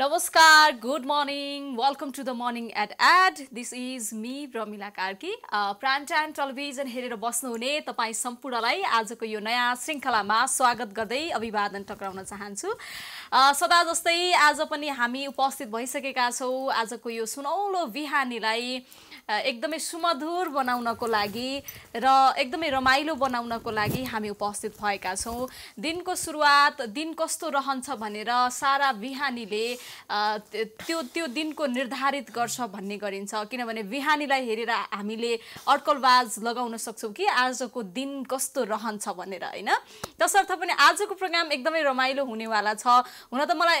नमस्कार good morning welcome to the morning at eight this is me Ramila Karki prime time television हेरेर बस्नुहुने तपाईँ सम्पूर्णलाई आजको यो नयाँ श्रृङ्खलामा स्वागत गर्दै अभिवादन टक्राउन चाहन्छु uh, सदा जस्तै आज पनि हामी उपस्थित भइसकेका छौँ आजको यो सुनौलो बिहानीलाई एकदमै सुमधुर बनाउनको लागि र एकदमै रमाइलो बनाउनको लागि हामी उपस्थित भएका छौँ दिनको सुरुवात दिन कस्तो रहन्छ भनेर सारा बिहानीले त्यो त्यो दिनको निर्धारित गर्छ भन्ने गरिन्छ किनभने बिहानीलाई हेरेर हामीले अड्कलबाज लगाउन सक्छौँ कि आजको दिन कस्तो रहन्छ भनेर होइन तसर्थ पनि आजको प्रोग्राम एकदमै रमाइलो हुनेवाला छ हुन त मलाई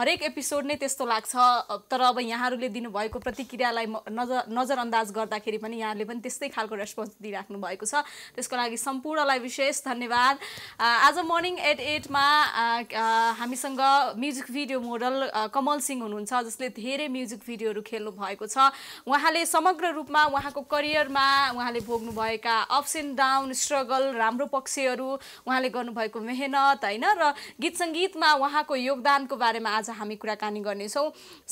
हरेक एपिसोड नै त्यस्तो लाग्छ तर अब यहाँहरूले दिनुभएको प्रतिक्रियालाई नजर नजर अन्दाज गर्दाखेरि पनि यहाँहरूले पनि त्यस्तै खालको रेस्पोन्स दिइराख्नु भएको छ त्यसको लागि सम्पूर्णलाई विशेष धन्यवाद आज मर्निङ एट एटमा हामीसँग music video model Kamal Singh हुनुहुन्छ जसले धेरै म्युजिक भिडियोहरू खेल्नु भएको छ उहाँले समग्र रूपमा उहाँको करियरमा उहाँले भोग्नुभएका अप्स एन्ड डाउन स्ट्रगल राम्रो पक्षहरू उहाँले गर्नुभएको मेहनत होइन र गीत सङ्गीतमा उहाँको योगदानको बारेमा आज हामी कुराकानी गर्नेछौँ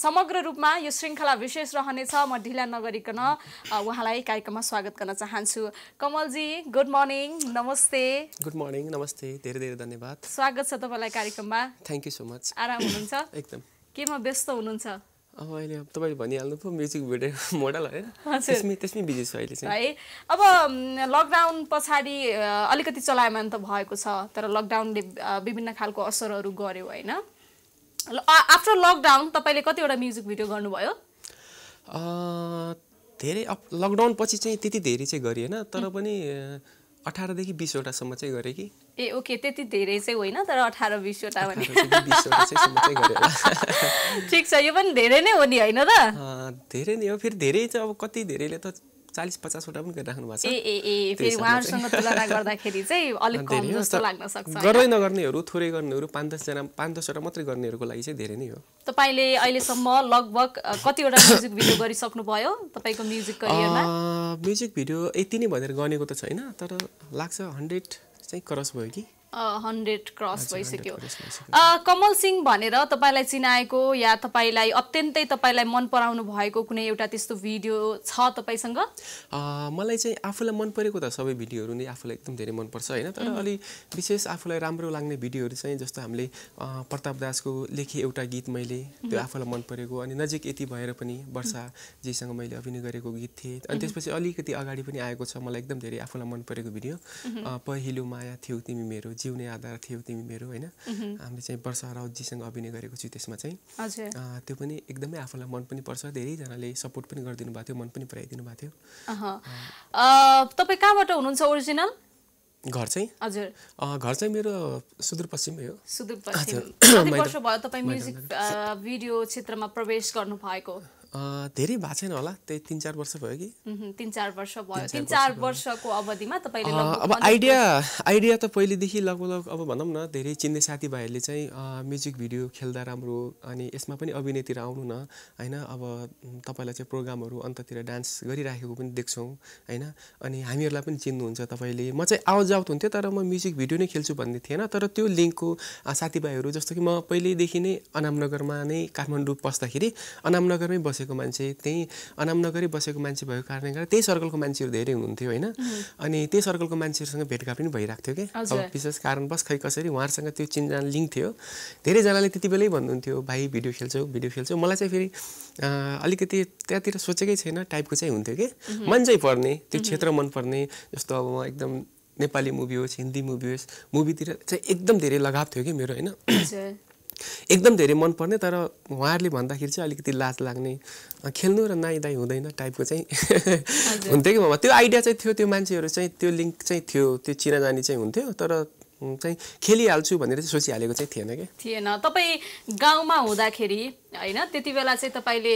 समग्र रूपमा यो श्रृङ्खला विशेष रहनेछ म ढिला नगरिकन उहाँलाई कार्यक्रममा स्वागत गर्न चाहन्छु कमलजी गुड मर्निङ नमस्ते गुड मर्निङ नमस्ते धेरै धेरै धन्यवाद स्वागत छ तपाईँलाई कार्यक्रममा थ्याङ्क यू सो मच आराम हुनुहुन्छ एकदम केमा व्यस्त हुनुहुन्छ अब अहिले तपाईँले भनिहाल्नु पो म्युजिक भिडियो मोडल है त्यसमै त्यसमै बिजी छ अहिले चाहिँ है अब लकडाउन पछाडि अलिकति चलायमान त भएको छ तर लकडाउनले विभिन्न खालको असरहरू गर्यो होइन आफ्टर लकडाउन तपाईँले कतिवटा म्युजिक भिडियो गर्नुभयो धेरै अप लकडाउन पछि चाहिँ त्यति धेरै चाहिँ गरिएन तर पनि अठारदेखि बिसवटासम्म चाहिँ गरेँ कि ए ओके त्यति धेरै चाहिँ होइन तर अठार बिसवटा भने ठिक छ यो पनि धेरै नै हो नि होइन त धेरै नै हो फेरि धेरै चाहिँ अब कति धेरैले त चालिस पचासवटा पनि गरिराख्नु भएको छ ए ए ए फेरि उहाँहरूसँग तुलना गर्दाखेरि चाहिँ अलिक कम जस्तो लाग्न सक्छ गर्दै नगर्नेहरू थोरै गर्नेहरू पाँच दसजना पाँच दसवटा मात्रै गर्नेहरूको लागि चाहिँ धेरै नै हो तपाईँले अहिलेसम्म लगभग कतिवटा म्युजिक भिडियो गरिसक्नुभयो तपाईँको म्युजिक म्युजिक भिडियो यति नै भनेर गनेको त छैन तर लाग्छ हन्ड्रेड चाहिँ क्रस भयो कि हन्ड्रेड क्रस भइसक्यो कमल सिंह भनेर तपाईँलाई चिनाएको या तपाईँलाई अत्यन्तै तपाईँलाई मन पराउनु भएको कुनै एउटा त्यस्तो भिडियो छ तपाईँसँग मलाई चाहिँ आफूलाई मन परेको त सबै भिडियोहरू नै आफूलाई एकदम धेरै मनपर्छ होइन तर अलि विशेष आफूलाई राम्रो लाग्ने भिडियोहरू चाहिँ जस्तो हामीले प्रताप दासको लेखे एउटा गीत मैले त्यो आफूलाई मन परेको अनि नजिक यति भएर पनि वर्षा जेसँग मैले अभिनय गरेको गीत थिएँ अनि त्यसपछि अलिकति अगाडि पनि आएको छ मलाई एकदम धेरै आफूलाई मन परेको भिडियो पहिलो माया थियो तिमी मेरो जिउने आधार थियौ तिमी मेरो होइन हामीले चाहिँ वर्षा राउतजीसँग अभिनय गरेको छु त्यसमा चाहिँ त्यो पनि एकदमै आफूलाई मन पनि पर्छ धेरैजनाले सपोर्ट पनि गरिदिनु भएको थियो मन पनि पुऱ्याइदिनु भएको थियो तपाईँ कहाँबाट हुनुहुन्छ ओरिजिनल घर चाहिँ हजुर घर चाहिँ मेरो सुदूरपश्चिमै हो सुदूरपश्चिम भयो तपाईँ म्युजिक भिडियो क्षेत्रमा प्रवेश गर्नु भएको धेरै भएको छैन होला त्यही तिन चार वर्ष भयो कि तिन चार वर्ष भयो तिन चार वर्षको अवधिमा तपाईँले अब आइडिया आइडिया त पहिलेदेखि लगभग लगभग अब भनौँ न धेरै चिन्ने साथीभाइहरूले चाहिँ म्युजिक भिडियो खेल्दा राम्रो अनि यसमा पनि अभिनयतिर आउनु न होइन अब तपाईँलाई चाहिँ प्रोग्रामहरू अन्ततिर डान्स गरिराखेको पनि देख्छौँ होइन अनि हामीहरूलाई पनि चिन्नुहुन्छ तपाईँले म चाहिँ आवाज आउट हुन्थ्यो तर म म्युजिक भिडियो नै खेल्छु भन्ने थिएन तर त्यो लिङ्कको साथीभाइहरू जस्तो कि म पहिल्यैदेखि नै अनामनगरमा नै काठमाडौँ पस्दाखेरि अनामनगरमै बस् बसेको मान्छे त्यहीँ नगरी बसेको मान्छे भएको कारणले गर्दा त्यही सर्कलको मान्छेहरू धेरै हुनुहुन्थ्यो होइन अनि त्यही सर्कलको मान्छेहरूसँग भेटघाट पनि भइरहेको थियो कि अब विशेष कारणवश खै कसरी उहाँहरूसँग त्यो चिन्जना लिङ्क थियो धेरैजनाले त्यति बेलै भन्नुहुन्थ्यो भाइ भिडियो खेल्छौ भिडियो खेल्छौ मलाई चाहिँ फेरि अलिकति त्यहाँतिर सोचेकै छैन टाइपको चाहिँ हुन्थ्यो कि मन चाहिँ पर्ने त्यो क्षेत्र मनपर्ने जस्तो अब एकदम नेपाली मुभी होस् हिन्दी मुभी होस् मुभीतिर चाहिँ एकदम धेरै लगाव थियो कि मेरो होइन एकदम धेरै मनपर्ने तर उहाँहरूले भन्दाखेरि चाहिँ अलिकति लाज लाग्ने खेल्नु र नाइ दाइ हुँदैन टाइपको चाहिँ हुन्थ्यो कि त्यो आइडिया चाहिँ थियो त्यो मान्छेहरू चाहिँ त्यो लिङ्क चाहिँ थियो त्यो चिनाजानी चाहिँ हुन्थ्यो तर चाहिँ खेलिहाल्छु भनेर चाहिँ सोचिहालेको चाहिँ थिएन क्या थिएन तपाईँ गाउँमा हुँदाखेरि होइन त्यति बेला चाहिँ तपाईँले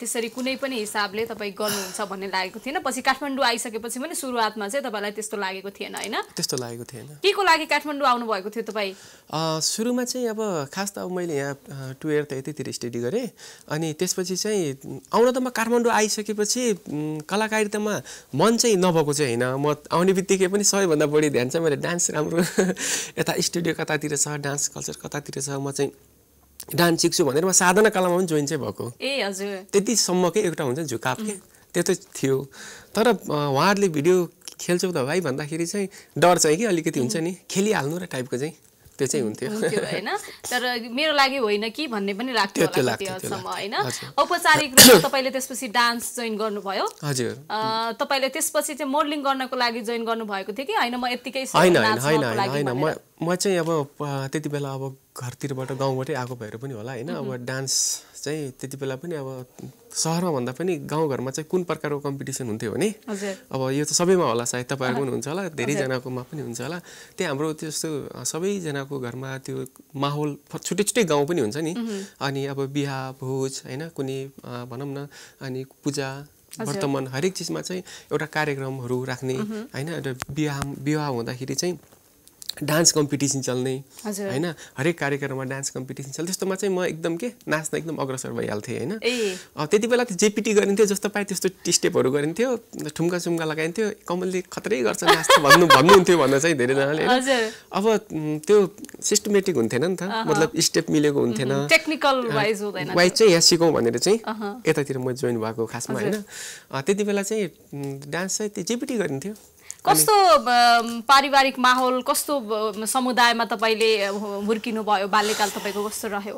त्यसरी कुनै पनि हिसाबले तपाईँ गर्नुहुन्छ भन्ने लागेको थिएन पछि काठमाडौँ आइसकेपछि पनि सुरुवातमा चाहिँ तपाईँलाई त्यस्तो लागेको थिएन होइन त्यस्तो लागेको थिएन के को लागि काठमाडौँ आउनुभएको थियो तपाईँ सुरुमा चाहिँ अब खास त अब मैले यहाँ टुवेल्भ त यतैतिर स्टडी गरेँ अनि त्यसपछि चाहिँ आउन त म काठमाडौँ आइसकेपछि कलाकारितामा मन चाहिँ नभएको चाहिँ होइन म आउने बित्तिकै पनि सबैभन्दा बढी ध्यान चाहिँ मैले डान्स राम्रो यता स्टुडियो कतातिर छ डान्स कल्चर कतातिर छ म चाहिँ डान्स सिक्छु भनेर म साधना कलामा पनि जोइन चाहिँ भएको ए हजुर त्यतिसम्मकै एउटा हुन्छ झुकाप के थियो तर उहाँहरूले भिडियो खेल्छौ त भाइ भन्दाखेरि चाहिँ डर चाहिँ कि अलिकति हुन्छ नि खेलिहाल्नु र टाइपको चाहिँ त्यो चाहिँ हुन्थ्यो होइन तर मेरो लागि होइन कि भन्ने पनि लाग्थ्यो होइन औपचारिक रूपमा तपाईँले त्यसपछि डान्स जोइन गर्नुभयो हजुर तपाईँले त्यसपछि चाहिँ मोडलिङ गर्नको लागि जोइन गर्नुभएको थियो कि होइन म यत्तिकै होइन होइन होइन म चाहिँ अब त्यति बेला अब घरतिरबाट गाउँबाटै आएको भएर पनि होला होइन अब डान्स चाहिँ त्यति बेला पनि अब सहरमा भन्दा पनि गाउँघरमा चाहिँ कुन प्रकारको कम्पिटिसन हुन्थ्यो भने अब यो त सबैमा होला सायद तपाईँहरूको पनि हुन्छ होला धेरैजनाकोमा पनि हुन्छ होला त्यही हाम्रो त्यस्तो सबैजनाको घरमा त्यो माहौल छुट्टै छुट्टै गाउँ पनि हुन्छ नि अनि अब बिहा भोज होइन कुनै भनौँ न अनि पूजा वर्तमान हरेक चिजमा चाहिँ एउटा कार्यक्रमहरू राख्ने होइन एउटा बिहा विवाह हुँदाखेरि चाहिँ डान्स कम्पिटिसन चल्ने होइन हरेक कार्यक्रममा डान्स कम्पिटिसन चल्ने त्यस्तोमा चाहिँ म एकदम के नाच्न एकदम अग्रसर भइहाल्थेँ होइन त्यति बेला त जेपिटी गरिन्थ्यो जस्तो पाएँ त्यस्तो स्टेपहरू गरिन्थ्यो ठुम्का सुम्का लगाइन्थ्यो कमलले खत्रै गर्छ नाच्न भन्नु भन्नुहुन्थ्यो भन्न चाहिँ धेरैजनाले अब त्यो सिस्टमेटिक हुन्थेन नि त मतलब स्टेप मिलेको हुन्थेन टेक्निकल वाइज चाहिँ यहाँ सिकौँ भनेर चाहिँ यतातिर म जोइन भएको खासमा होइन त्यति बेला चाहिँ डान्स चाहिँ त्यो जेपिटी गरिन्थ्यो कस्तो पारिवारिक माहौल कस्तो समुदायमा तपाईँले हुर्किनु भयो बाल्यकाल तपाईँको कस्तो रह्यो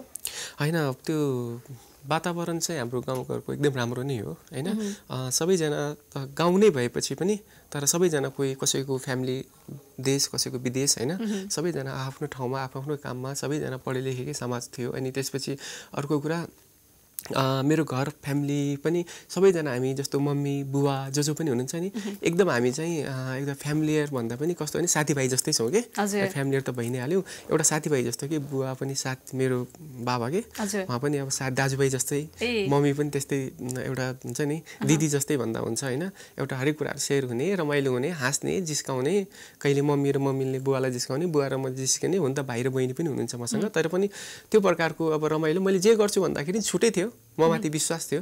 होइन त्यो वातावरण चाहिँ हाम्रो गाउँघरको एकदम राम्रो नै हो होइन सबैजना गाउँ नै भएपछि पनि तर सबैजना कोही कसैको फ्यामिली देश कसैको विदेश होइन सबैजना आफ्नो ठाउँमा आफ्नो आफ्नो काममा सबैजना पढे लेखेकै समाज थियो अनि त्यसपछि अर्को कुरा मेरो घर फ्यामिली पनि सबैजना हामी जस्तो मम्मी बुवा जो जो पनि हुनुहुन्छ नि एकदम हामी चाहिँ एकदम फ्यामिलियर भन्दा पनि कस्तो भने साथीभाइ जस्तै छौँ कि फ्यामिलियर त भइ नै हाल्यौँ एउटा साथीभाइ जस्तो कि बुवा पनि साथ मेरो बाबा के उहाँ पनि अब साथ दाजुभाइ जस्तै मम्मी पनि त्यस्तै एउटा हुन्छ नि दिदी जस्तै भन्दा हुन्छ होइन एउटा हरेक कुराहरू सेयर हुने रमाइलो हुने हाँस्ने जिस्काउने कहिले मम्मी र मम्मीले बुवालाई जिस्काउने बुवा र म जिस्किने हुन त भाइ र बहिनी पनि हुनुहुन्छ मसँग तर पनि त्यो प्रकारको अब रमाइलो मैले जे गर्छु भन्दाखेरि छुट्टै थियो म माथि विश्वास थियो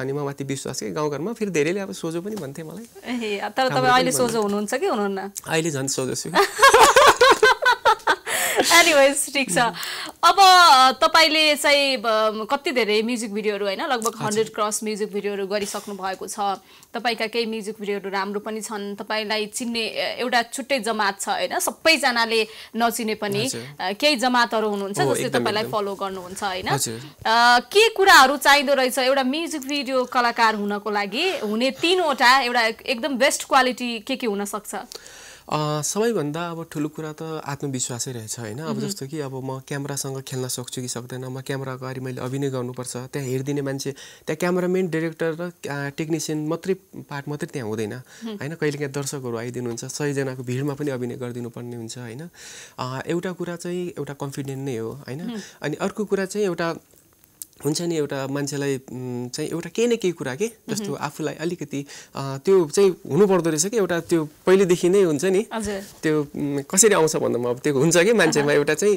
अनि म माथि विश्वास के गाउँघरमा फेरि धेरैले अब सोझो पनि भन्थे मलाई तर तपाईँ अहिले सोझो हुनुहुन्छ कि हुनुहुन्न अहिले झन् सोझो छु एनिवेज ठिक छ अब तपाईँले चाहिँ कति धेरै म्युजिक भिडियोहरू होइन लगभग हन्ड्रेड क्रस म्युजिक भिडियोहरू गरिसक्नु भएको छ तपाईँका केही म्युजिक भिडियोहरू राम्रो पनि छन् तपाईँलाई चिन्ने एउटा छुट्टै जमात छ होइन सबैजनाले नचिने पनि केही जमातहरू हुनुहुन्छ जसले तपाईँलाई फलो गर्नुहुन्छ होइन के कुराहरू चाहिँ रहेछ एउटा म्युजिक भिडियो कलाकार हुनको लागि हुने तिनवटा एउटा एकदम बेस्ट क्वालिटी के के हुनसक्छ सबैभन्दा अब ठुलो कुरा त आत्मविश्वासै रहेछ होइन अब जस्तो कि अब म क्यामरासँग खेल्न सक्छु कि सक्दैन म क्यामरा अगाडि मैले अभिनय गर्नुपर्छ त्यहाँ हेरिदिने मान्छे त्यहाँ क्यामरामेन डिरेक्टर र टेक्निसियन मात्रै पार्ट मात्रै त्यहाँ हुँदैन होइन कहिलेकाहीँ दर्शकहरू आइदिनुहुन्छ सयजनाको भिडमा पनि अभिनय गरिदिनु पर्ने हुन्छ होइन एउटा कुरा चाहिँ एउटा कन्फिडेन्ट नै हो होइन अनि अर्को कुरा चाहिँ एउटा हुन्छ नि एउटा मान्छेलाई चाहिँ एउटा केही न केही कुरा के जस्तो आफूलाई अलिकति त्यो चाहिँ हुनुपर्दो रहेछ कि एउटा त्यो पहिलेदेखि नै हुन्छ नि त्यो कसरी आउँछ भन्दा अब त्यो हुन्छ कि मान्छेमा एउटा चाहिँ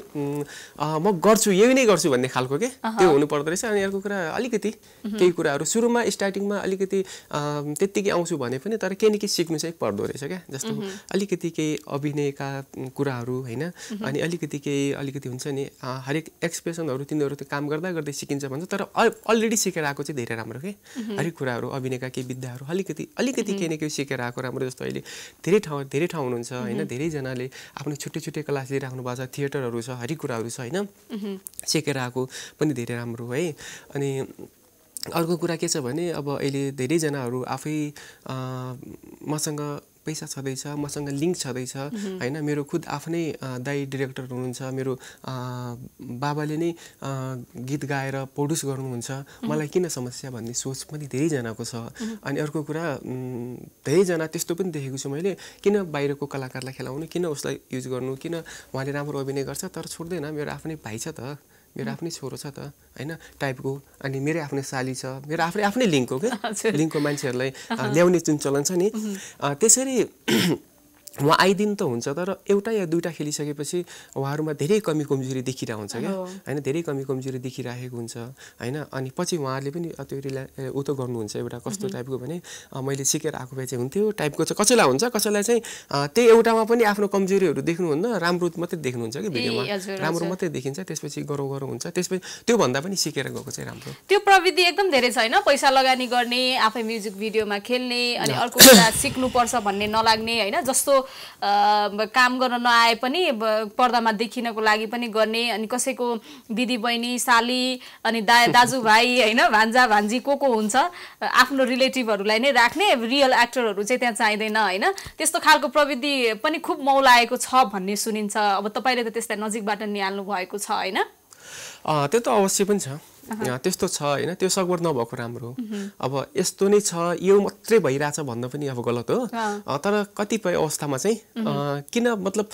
म गर्छु यही नै गर्छु भन्ने खालको के त्यो हुनुपर्दो रहेछ अनि अर्को कुरा अलिकति केही कुराहरू सुरुमा स्टार्टिङमा अलिकति त्यत्तिकै आउँछु भने पनि तर केही न केही सिक्नु चाहिँ पर्दो रहेछ क्या जस्तो अलिकति केही अभिनयका कुराहरू होइन अनि अलिकति केही अलिकति हुन्छ नि हरेक एक्सप्रेसनहरू तिनीहरू त्यो काम गर्दा गर्दै सिकिन्छ भन्छ तर अलरेडी सिकेर आएको चाहिँ धेरै राम्रो के हरेक कुराहरू अभिनयका केही विद्याहरू अलिकति अलिकति केही न केही सिकेर आएको राम्रो जस्तो अहिले धेरै ठाउँ धेरै ठाउँ हुनुहुन्छ होइन धेरैजनाले आफ्नो छुट्टै छुट्टै क्लास लिइराख्नु भएको छ थिएटरहरू छ हरेक कुराहरू छ होइन सिकेर आएको पनि धेरै राम्रो है अनि अर्को कुरा के छ भने अब अहिले धेरैजनाहरू आफै मसँग पैसा छँदैछ मसँग लिङ्क छँदैछ होइन मेरो खुद आफ्नै दाई डिरेक्टर हुनुहुन्छ मेरो बाबाले नै गीत गाएर प्रड्युस गर्नुहुन्छ मलाई किन समस्या भन्ने सोच पनि धेरैजनाको छ अनि अर्को कुरा धेरैजना त्यस्तो पनि देखेको छु मैले किन बाहिरको कलाकारलाई खेलाउनु किन उसलाई युज गर्नु किन उहाँले राम्रो अभिनय गर्छ तर छोड्दैन मेरो आफ्नै भाइ छ त मेरो आफ्नै छोरो छ त होइन टाइपको अनि मेरै आफ्नै साली छ मेरो आफ्नै आफ्नै लिङ्कको क्या लिङ्कको मान्छेहरूलाई ल्याउने जुन चलन छ नि त्यसरी उहाँ आइदिनु त हुन्छ तर एउटा या दुइटा खेलिसकेपछि उहाँहरूमा धेरै कमी कमजोरी देखिरहेको हुन्छ क्या होइन धेरै कमी कमजोरी देखिराखेको हुन्छ होइन अनि पछि उहाँहरूले पनि त्यो रिला उ त गर्नुहुन्छ एउटा कस्तो टाइपको भने मैले सिकेर आएको भए चाहिँ हुन्थ्यो टाइपको चाहिँ कसैलाई हुन्छ कसैलाई चाहिँ त्यही एउटामा पनि आफ्नो कमजोरीहरू देख्नुहुन्न राम्रो मात्रै देख्नुहुन्छ कि भिडियोमा राम्रो मात्रै देखिन्छ त्यसपछि गरौँ गरौँ हुन्छ त्यसपछि त्योभन्दा पनि सिकेर गएको चाहिँ राम्रो त्यो प्रविधि एकदम धेरै छ होइन पैसा लगानी गर्ने आफै म्युजिक भिडियोमा खेल्ने अनि अर्को कुरा सिक्नुपर्छ भन्ने नलाग्ने होइन जस्तो काम गर्न नआए पनि पर्दामा देखिनको लागि पनि गर्ने अनि कसैको दिदी बहिनी साली अनि दा दाजुभाइ होइन भान्जा भान्जी को को हुन्छ आफ्नो रिलेटिभहरूलाई नै राख्ने रियल एक्टरहरू चाहिँ त्यहाँ चाहिँदैन होइन त्यस्तो खालको प्रविधि पनि खुब मौलाएको छ भन्ने सुनिन्छ अब तपाईँले त त्यसलाई नजिकबाट निहाल्नु भएको छ होइन त्यो त अवश्य पनि छ त्यस्तो छ होइन त्यो सगवट नभएको राम्रो अब यस्तो नै छ यो मात्रै भइरहेछ भन्न पनि अब गलत हो तर कतिपय अवस्थामा चाहिँ किन मतलब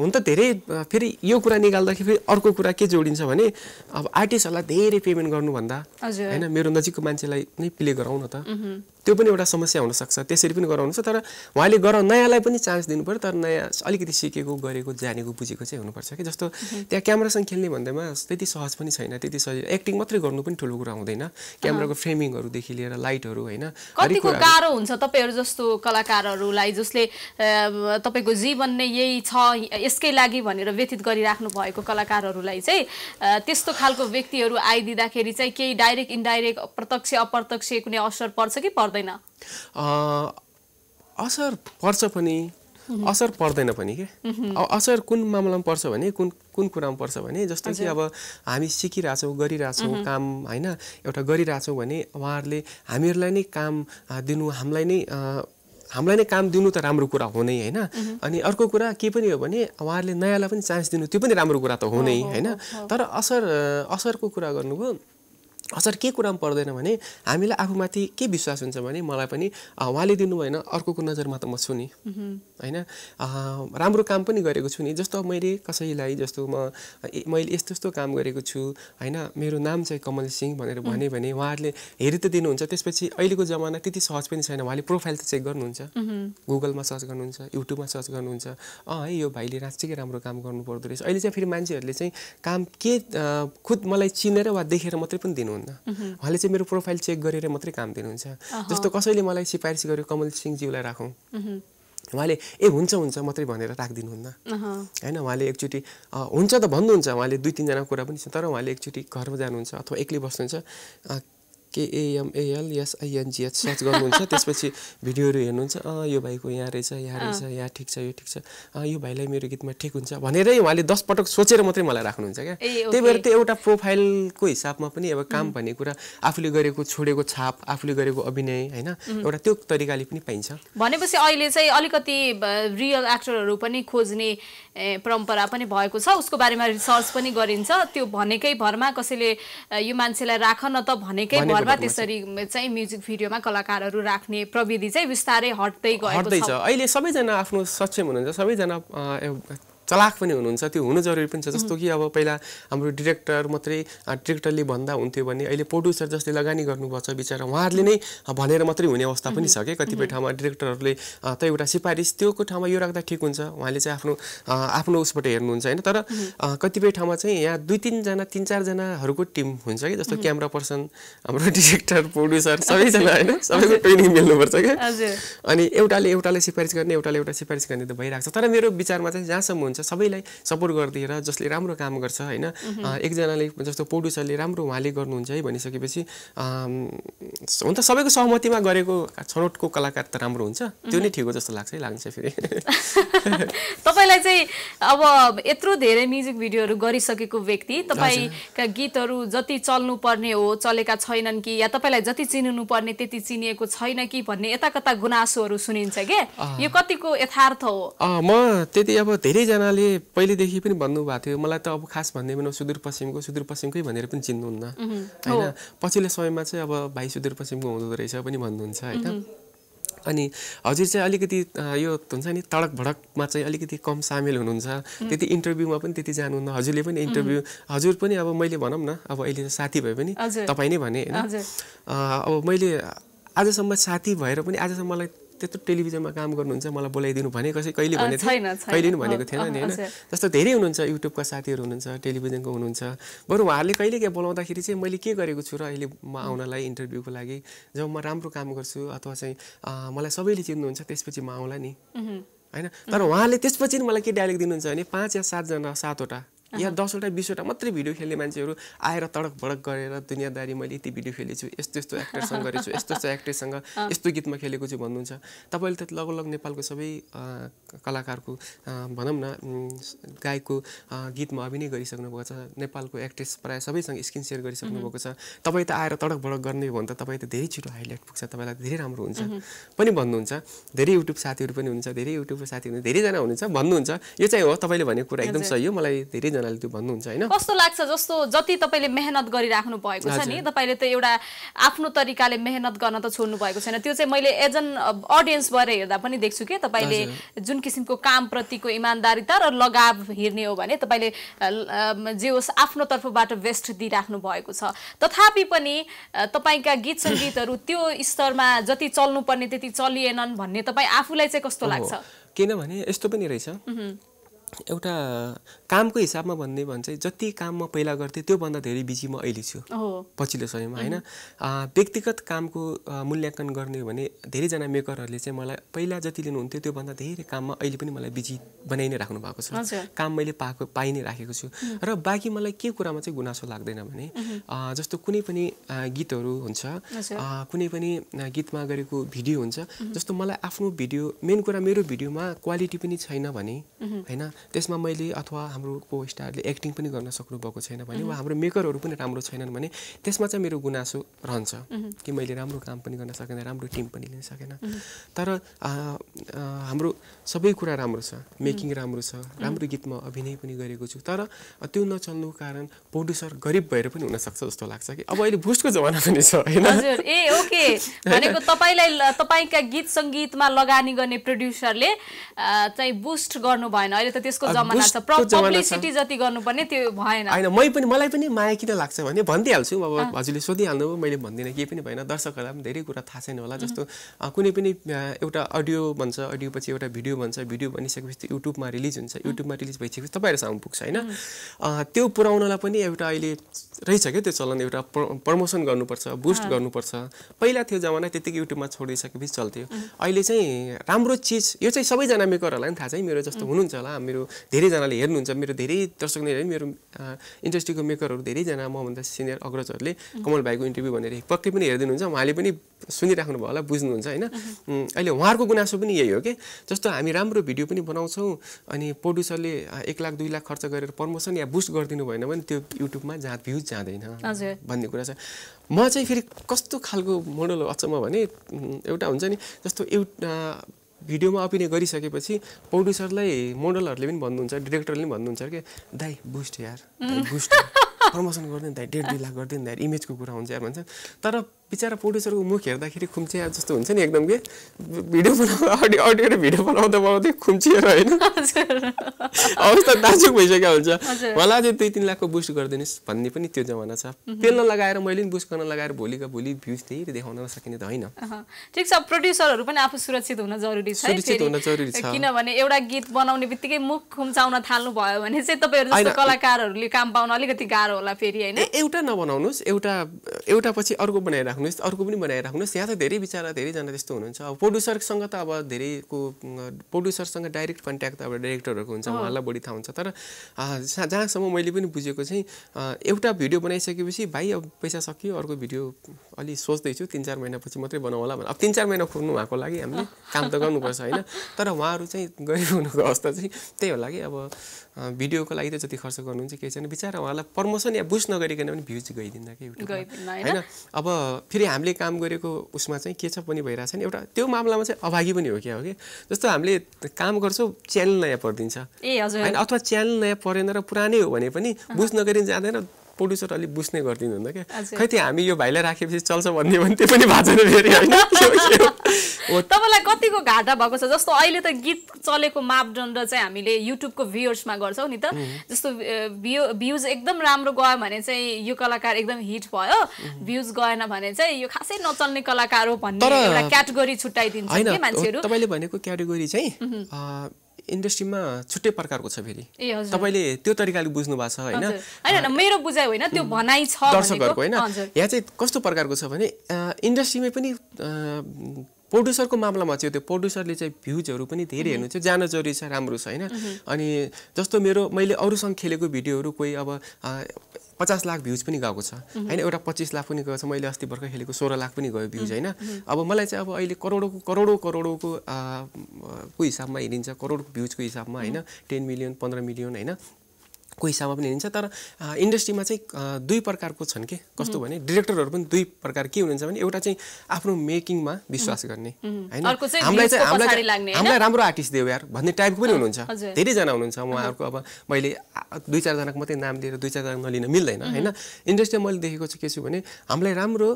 हुन त धेरै फेरि यो कुरा निकाल्दाखेरि फेरि अर्को कुरा के जोडिन्छ भने अब आर्टिस्टहरूलाई धेरै पेमेन्ट गर्नुभन्दा होइन मेरो नजिकको मान्छेलाई नै प्ले गराउन त त्यो पनि एउटा समस्या हुनसक्छ त्यसरी पनि गराउनु छ तर उहाँले गर नयाँलाई पनि चान्स दिनु पऱ्यो तर नयाँ अलिकति सिकेको गरेको जानेको बुझेको चाहिँ हुनुपर्छ कि जस्तो त्यहाँ क्यामरासँग खेल्ने भन्दैमा त्यति सहज पनि छैन त्यति सहज एक्टिङ मात्रै गर्नु पनि ठुलो कुरा हुँदैन क्यामराको फ्रेमिङहरूदेखि लिएर लाइटहरू होइन कतिको गाह्रो हुन्छ तपाईँहरू जस्तो कलाकारहरूलाई जसले तपाईँको जीवन नै यही छ यसकै लागि भनेर व्यतीत गरिराख्नु भएको कलाकारहरूलाई चाहिँ त्यस्तो खालको व्यक्तिहरू आइदिँदाखेरि चाहिँ केही डाइरेक्ट इन्डाइरेक्ट प्रत्यक्ष अप्रत्यक्ष कुनै असर पर्छ कि पर्दैन पर्दैन असर पर्छ पनि असर पर्दैन पनि के असर कुन मामलामा पर्छ भने कुन कुन कुरामा पर्छ भने जस्तो कि अब हामी सिकिरहेछौँ गरिरहेछौँ काम होइन एउटा गरिरहेछौँ भने उहाँहरूले हामीहरूलाई नै काम दिनु हामीलाई नै हामीलाई नै काम दिनु त राम्रो कुरा हो नै होइन अनि अर्को कुरा के पनि हो भने उहाँहरूले नयाँलाई पनि चान्स दिनु त्यो पनि राम्रो कुरा त हो नै होइन तर असर असरको कुरा गर्नुभयो असर के कुरामा पर्दैन भने हामीलाई आफूमाथि के विश्वास हुन्छ भने मलाई पनि उहाँले दिनु भएन अर्कोको नजरमा त म छु नि होइन राम्रो काम पनि गरेको छु नि जस्तो मैले कसैलाई जस्तो म मैले यस्तो यस्तो काम गरेको छु होइन मेरो नाम चाहिँ कमल सिंह भनेर भने भने उहाँहरूले हेरि त दिनुहुन्छ त्यसपछि अहिलेको जमाना त्यति सहज पनि छैन उहाँले प्रोफाइल त चेक गर्नुहुन्छ गुगलमा सर्च गर्नुहुन्छ युट्युबमा सर्च गर्नुहुन्छ अँ है यो भाइले राँच्चीकै राम्रो काम गर्नु पर्दो रहेछ अहिले चाहिँ फेरि मान्छेहरूले चाहिँ काम के खुद मलाई चिनेर वा देखेर मात्रै पनि दिनुहुन्छ उहाँले चाहिँ मेरो प्रोफाइल चेक गरेर मात्रै काम दिनुहुन्छ जस्तो कसैले मलाई सिफारिस गर्यो कमल सिंहज्यूलाई राखौँ उहाँले ए हुन्छ हुन्छ मात्रै भनेर राखिदिनुहुन्न होइन उहाँले एकचोटि हुन्छ त भन्नुहुन्छ उहाँले दुई तिनजना कुरा पनि छ तर उहाँले एकचोटि घरमा जानुहुन्छ अथवा एक्लै बस्नुहुन्छ केएएमएएल यस आइएनजिएच सर्च गर्नुहुन्छ त्यसपछि भिडियोहरू हेर्नुहुन्छ अँ यो भाइको यहाँ रहेछ यहाँ रहेछ यहाँ ठिक छ यो ठिक छ यो भाइलाई मेरो गीतमा ठिक हुन्छ भनेरै उहाँले दस पटक सोचेर मात्रै मलाई राख्नुहुन्छ क्या त्यही भएर त्यो एउटा प्रोफाइलको हिसाबमा पनि अब काम भन्ने कुरा आफूले गरेको छोडेको छाप आफूले गरेको अभिनय होइन एउटा त्यो तरिकाले पनि पाइन्छ भनेपछि अहिले चाहिँ अलिकति रियल एक्टरहरू पनि खोज्ने परम्परा पनि भएको छ उसको बारेमा रिसर्च पनि गरिन्छ त्यो भनेकै भरमा कसैले यो मान्छेलाई राख न त भनेकै भरमा त्यसरी चाहिँ म्युजिक भिडियोमा कलाकारहरू राख्ने प्रविधि चाहिँ बिस्तारै हट्दै गएको छ अहिले सबैजना आफ्नो सक्षम हुनुहुन्छ सबैजना चलाख पनि हुनुहुन्छ त्यो हुनु जरुरी पनि छ जस्तो कि अब पहिला हाम्रो डिरेक्टर मात्रै डिरेक्टरले भन्दा हुन्थ्यो भने अहिले प्रड्युसर जसले लगानी गर्नुपर्छ बिचरा उहाँहरूले नै भनेर मात्रै हुने अवस्था पनि छ क्या कतिपय ठाउँमा डिरेक्टरहरूले त एउटा सिफारिस त्योको ठाउँमा यो राख्दा ठिक हुन्छ उहाँले चाहिँ आफ्नो आफ्नो उसबाट हेर्नुहुन्छ होइन तर कतिपय ठाउँमा चाहिँ यहाँ दुई तिनजना तिन चारजनाहरूको टिम हुन्छ कि जस्तो क्यामरा पर्सन हाम्रो डिरेक्टर प्रड्युसर सबैजना होइन सबैको ट्रेनिङ मिल्नुपर्छ क्या अनि एउटाले एउटाले सिफारिस गर्ने एउटाले एउटा सिफारिस गर्ने त भइरहेको छ तर मेरो विचारमा चाहिँ जहाँसम्म हुन्छ हुन्छ सबैलाई सपोर्ट गरिदिएर जसले राम्रो काम गर्छ होइन एकजनाले जस्तो प्रोड्युसरले राम्रो उहाँले गर्नुहुन्छ है भनिसकेपछि हुन त सबैको सहमतिमा गरेको छनौटको कलाकार त राम्रो हुन्छ त्यो नै ठिक हो जस्तो लाग्छ है लाग्छ फेरि तपाईँलाई चाहिँ अब यत्रो धेरै म्युजिक भिडियोहरू गरिसकेको व्यक्ति तपाईँका गीतहरू जति चल्नुपर्ने हो चलेका छैनन् कि या तपाईँलाई जति चिनिनु पर्ने त्यति चिनिएको छैन कि भन्ने यता कता गुनासोहरू सुनिन्छ के यो कतिको यथार्थ हो म त्यति अब धेरैजना एकजनाले पहिलेदेखि पनि भन्नुभएको थियो मलाई त अब खास भन्ने बिना सुदूरपश्चिमको सुदूरपश्चिमकै भनेर पनि चिन्नुहुन्न होइन पछिल्लो समयमा चाहिँ अब भाइ सुदूरपश्चिमको हुँदो रहेछ पनि भन्नुहुन्छ होइन अनि हजुर चाहिँ अलिकति यो हुन्छ नि तडक भडकमा चाहिँ अलिकति कम सामेल हुनुहुन्छ त्यति इन्टरभ्यूमा पनि त्यति जानुहुन्न हजुरले पनि इन्टरभ्यू हजुर पनि अब मैले भनौँ न अब अहिले साथी भए पनि तपाईँ नै भने होइन अब मैले आजसम्म साथी भएर पनि आजसम्म मलाई त्यत्रो टेलिभिजनमा काम गर्नुहुन्छ मलाई बोलाइदिनु भने कसै कहिले भनेको थिएन कहिले पनि भनेको थिएन नि होइन जस्तो धेरै हुनुहुन्छ युट्युबका साथीहरू हुनुहुन्छ टेलिभिजनको हुनुहुन्छ बरु उहाँहरूले कहिले के बोलाउँदाखेरि चाहिँ मैले के गरेको छु र अहिले म आउनलाई इन्टरभ्यूको लागि जब म राम्रो काम गर्छु अथवा चाहिँ मलाई सबैले चिन्नुहुन्छ त्यसपछि म आउँला नि होइन तर उहाँले त्यसपछि मलाई के डाइरेक्ट दिनुहुन्छ भने पाँच या सातजना सातवटा यहाँ दसवटा बिसवटा मात्रै भिडियो खेल्ने मान्छेहरू आएर तडक भडक गरेर दुनियाँदारी मैले यति भिडियो खेलेछु यस्तो यस्तो एक्टरसँग छु यस्तो यस्तो एक्ट्रेससँग यस्तो गीतमा खेलेको छु भन्नुहुन्छ तपाईँले त लगभग नेपालको सबै कलाकारको भनौँ न गायकको गीतमा अभिनय गरिसक्नु भएको छ नेपालको एक्ट्रेस प्रायः सबैसँग स्क्रिन सेयर गरिसक्नु भएको छ तपाईँ त आएर तडक भडक गर्ने हो भने त तपाईँ त धेरै छिटो हाइलाइट पुग्छ तपाईँलाई धेरै राम्रो हुन्छ पनि भन्नुहुन्छ धेरै युट्युब साथीहरू पनि हुन्छ धेरै युट्युबको साथीहरू धेरैजना हुनुहुन्छ भन्नुहुन्छ यो चाहिँ हो तपाईँले भनेको कुरा एकदम सही हो मलाई धेरै सबैजनाले त्यो भन्नुहुन्छ होइन कस्तो लाग्छ जस्तो जति तपाईँले मेहनत गरिराख्नु भएको छ नि तपाईँले त एउटा आफ्नो तरिकाले मेहनत गर्न त छोड्नु भएको छैन त्यो चाहिँ मैले एज एन अडियन्स भएर हेर्दा पनि देख्छु कि तपाईँले जुन किसिमको कामप्रतिको इमान्दारिता र लगाव हेर्ने हो भने तपाईँले जे होस् आफ्नो तर्फबाट बेस्ट दिइराख्नु भएको छ तथापि पनि तपाईँका गीत सङ्गीतहरू त्यो स्तरमा जति चल्नुपर्ने त्यति चलिएनन् भन्ने तपाईँ आफूलाई चाहिँ कस्तो लाग्छ किनभने यस्तो पनि रहेछ एउटा कामको हिसाबमा भन्ने भन्छ जति काम म पहिला गर्थेँ त्योभन्दा धेरै बिजी म अहिले छु पछिल्लो समयमा होइन व्यक्तिगत कामको मूल्याङ्कन गर्ने हो भने धेरैजना मेकरहरूले चाहिँ मलाई पहिला जति लिनुहुन्थ्यो त्योभन्दा धेरै काममा अहिले पनि मलाई बिजी बनाइ नै राख्नु भएको छ काम मैले पाएको पाइ नै राखेको छु र बाँकी मलाई के कुरामा चाहिँ गुनासो लाग्दैन भने जस्तो कुनै पनि गीतहरू हुन्छ कुनै पनि गीतमा गरेको भिडियो हुन्छ जस्तो मलाई आफ्नो भिडियो मेन कुरा मेरो भिडियोमा क्वालिटी पनि छैन भने होइन त्यसमा मैले अथवा हाम्रो को स्टारले एक्टिङ पनि गर्न सक्नुभएको छैन भने वा हाम्रो मेकरहरू पनि राम्रो छैनन् भने त्यसमा चाहिँ मेरो गुनासो रहन्छ कि मैले राम्रो काम पनि गर्न सकेन राम्रो टिम पनि लिन सकेन तर हाम्रो सबै कुरा राम्रो छ मेकिङ राम्रो छ राम्रो गीतमा अभिनय पनि गरेको छु तर त्यो नचल्नुको कारण प्रड्युसर गरिब भएर पनि हुनसक्छ जस्तो लाग्छ कि अब अहिले भुस्टको जमाना पनि छ होइन ए ओके भनेको तपाईँलाई तपाईँका गीत सङ्गीतमा लगानी गर्ने प्रड्युसरले चाहिँ बुस्ट गर्नु भएन अहिले त त्यसको जमाना छ पब्लिसिटी जति गर्नुपर्ने त्यो भएन होइन मै पनि मलाई पनि माया किन लाग्छ भने भनिदिइहाल्छु अब हजुरले सोधिहाल्नु मैले भन्दिनँ केही पनि भएन दर्शकहरूलाई पनि धेरै कुरा थाहा छैन होला जस्तो कुनै पनि एउटा अडियो भन्छ अडियो पछि एउटा भिडियो भन्छ भिडियो भनिसकेपछि त्यो युट्युबमा रिलिज हुन्छ युट्युबमा रिलिज भइसकेपछि तपाईँहरूसँग पुग्छ होइन त्यो पुऱ्याउनलाई पनि एउटा अहिले रहेछ क्या त्यो चलन एउटा प्रमोसन गर्नुपर्छ बुस्ट गर्नुपर्छ पहिला त्यो जमाना त्यतिकै युट्युबमा छोडिसकेपछि चल्थ्यो अहिले चाहिँ राम्रो चिज यो चाहिँ सबैजना मेकरहरूलाई पनि थाहा छ मेरो जस्तो हुनुहुन्छ होला मेरो मेरो धेरैजनाले हेर्नुहुन्छ मेरो धेरै दर्शकले है मेरो इन्डस्ट्रीको मेकरहरू धेरैजना मभन्दा सिनियर अग्रजहरूले कमल भाइको इन्टरभ्यू भनेर पक्कै पनि हेरिदिनुहुन्छ उहाँले पनि सुनिराख्नु भयो होला बुझ्नुहुन्छ होइन अहिले उहाँहरूको गुनासो पनि यही हो कि जस्तो हामी राम्रो भिडियो पनि बनाउँछौँ अनि प्रड्युसरले एक लाख दुई लाख खर्च गरेर प्रमोसन या बुस्ट गरिदिनु भएन भने त्यो युट्युबमा जहाँ भ्युज जाँदैन भन्ने कुरा छ म चाहिँ फेरि कस्तो खालको मोडल अचम्म भने एउटा हुन्छ नि जस्तो एउटा भिडियोमा अभिनय गरिसकेपछि प्रड्युसरलाई मोडलहरूले पनि भन्नुहुन्छ डिरेक्टरले पनि भन्नुहुन्छ कि दाइ बुस्ट यार बुस्ट प्रमोसन गरिदिनु दाइ डेढ दुई लाख गरिदिनु दाइ इमेजको कुरा हुन्छ यार भन्छ तर बिचरा प्रड्युसरको मुख हेर्दाखेरि खुम्चिया जस्तो हुन्छ नि एकदम के भिडियो बनाउँदा अडियो अडियो र भिडियो बनाउँदा बनाउँदै खुम्चिएर होइन अवस्था ताजुक भइसक्यो हुन्छ मलाई चाहिँ दुई तिन लाखको बुस्ट गरिदिनुहोस् भन्ने पनि त्यो जमाना छ तेल नलगाएर मैले पनि बुस्ट गर्न लगाएर भोलिका भोलि भ्युज धेरै देखाउन सकिने त होइन ठिक छ प्रड्युसरहरू पनि आफू सुरक्षित हुन जरुरी छ किनभने एउटा गीत बनाउने बित्तिकै मुख खुम्चाउन थाल्नु भयो भने चाहिँ तपाईँहरू कलाकारहरूले काम पाउन अलिकति गाह्रो होला फेरि होइन एउटा नबनाउनुहोस् एउटा एउटा पछि अर्को बनाएर राख्नुहोस् अर्को पनि बनाएर राख्नुहोस् यहाँ त धेरै बिचरा धेरैजना त्यस्तो हुनुहुन्छ अब प्रड्युसरसँग त अब धेरैको प्रड्युसरसँग डाइरेक्ट कन्ट्याक्ट त अब डाइरेक्टरहरूको हुन्छ उहाँलाई बढी थाहा हुन्छ तर जहाँसम्म मैले पनि बुझेको चाहिँ एउटा भिडियो बनाइसकेपछि भाइ अब पैसा सकियो अर्को भिडियो अलि सोच्दैछु तिन चार महिनापछि मात्रै बनाऊ होला भने अब तिन चार महिना खोज्नु उहाँको लागि हामीले काम त गर्नुपर्छ होइन तर उहाँहरू चाहिँ गरिरहनुको अवस्था चाहिँ त्यही होला कि अब भिडियोको लागि त जति खर्च गर्नुहुन्छ केही छैन बिचरा उहाँलाई प्रमोसन या बुस्ट नगरिकन पनि भ्युज गइदिँदा कि युट्युब होइन अब फेरि हामीले काम गरेको उसमा चाहिँ के छ पनि भइरहेको नि एउटा त्यो मामलामा चाहिँ अभागी पनि हो क्या हो कि जस्तो हामीले काम गर्छौँ च्यानल नयाँ परिदिन्छ होइन अथवा च्यानल नयाँ परेन र पुरानै हो भने पनि बुझ नगरिन जाँदैन प्रड्युसर अलिक बुझ्ने गरिदिनु हुन्छ क्या खै त्यो हामी यो भाइलाई राखेपछि चल्छ भन्ने भने त्यो पनि भएको छैन फेरि होइन तपाईँलाई कतिको घाटा भएको छ जस्तो अहिले त गीत चलेको मापदण्ड चाहिँ हामीले युट्युबको भ्युयर्समा गर्छौँ नि त जस्तो भ्यु भ्युज एकदम राम्रो गयो भने चाहिँ यो कलाकार एकदम हिट भयो भ्युज गएन भने चाहिँ यो खासै नचल्ने कलाकार हो भन्ने एउटा क्याटेगोरी छुट्याइदिन्छ मान्छेहरू तपाईँले भनेको क्याटेगोरी चाहिँ इन्डस्ट्रीमा छुट्टै प्रकारको छ फेरि तपाईँले त्यो तरिकाले बुझ्नु भएको छ होइन मेरो बुझाइ होइन त्यो भनाइ छ दर्शकहरूको होइन यहाँ चाहिँ कस्तो प्रकारको छ भने इन्डस्ट्रीमै पनि प्रड्युसरको मामलामा चाहिँ त्यो प्रड्युसरले चाहिँ भ्युजहरू पनि धेरै हेर्नु चाहिँ जान जरुरी छ राम्रो छ होइन अनि जस्तो मेरो मैले अरूसँग खेलेको भिडियोहरू कोही अब पचास लाख भ्युज पनि गएको छ होइन एउटा पच्चिस लाख पनि गएको छ मैले अस्ति भर्खर खेलेको सोह्र लाख पनि गयो भ्युज होइन अब मलाई चाहिँ अब अहिले करोडौँ करोडौँ करोडौँको को हिसाबमा हेरिन्छ करोडको भ्युजको हिसाबमा होइन टेन मिलियन पन्ध्र मिलियन होइन को हिसाबमा पनि हेरिन्छ तर इन्डस्ट्रीमा चाहिँ दुई प्रकारको छन् के कस्तो भने डिरेक्टरहरू पनि दुई प्रकार के हुनुहुन्छ भने एउटा चाहिँ आफ्नो मेकिङमा विश्वास गर्ने होइन हामीलाई चाहिँ हामीलाई हामीलाई राम्रो आर्टिस्ट देऊ यार भन्ने टाइपको पनि हुनुहुन्छ धेरैजना हुनुहुन्छ उहाँहरूको अब मैले दुई चारजनाको मात्रै नाम दिएर दुई चारजना नलिन मिल्दैन होइन इन्डस्ट्रीमा मैले देखेको चाहिँ के छु भने हामीलाई राम्रो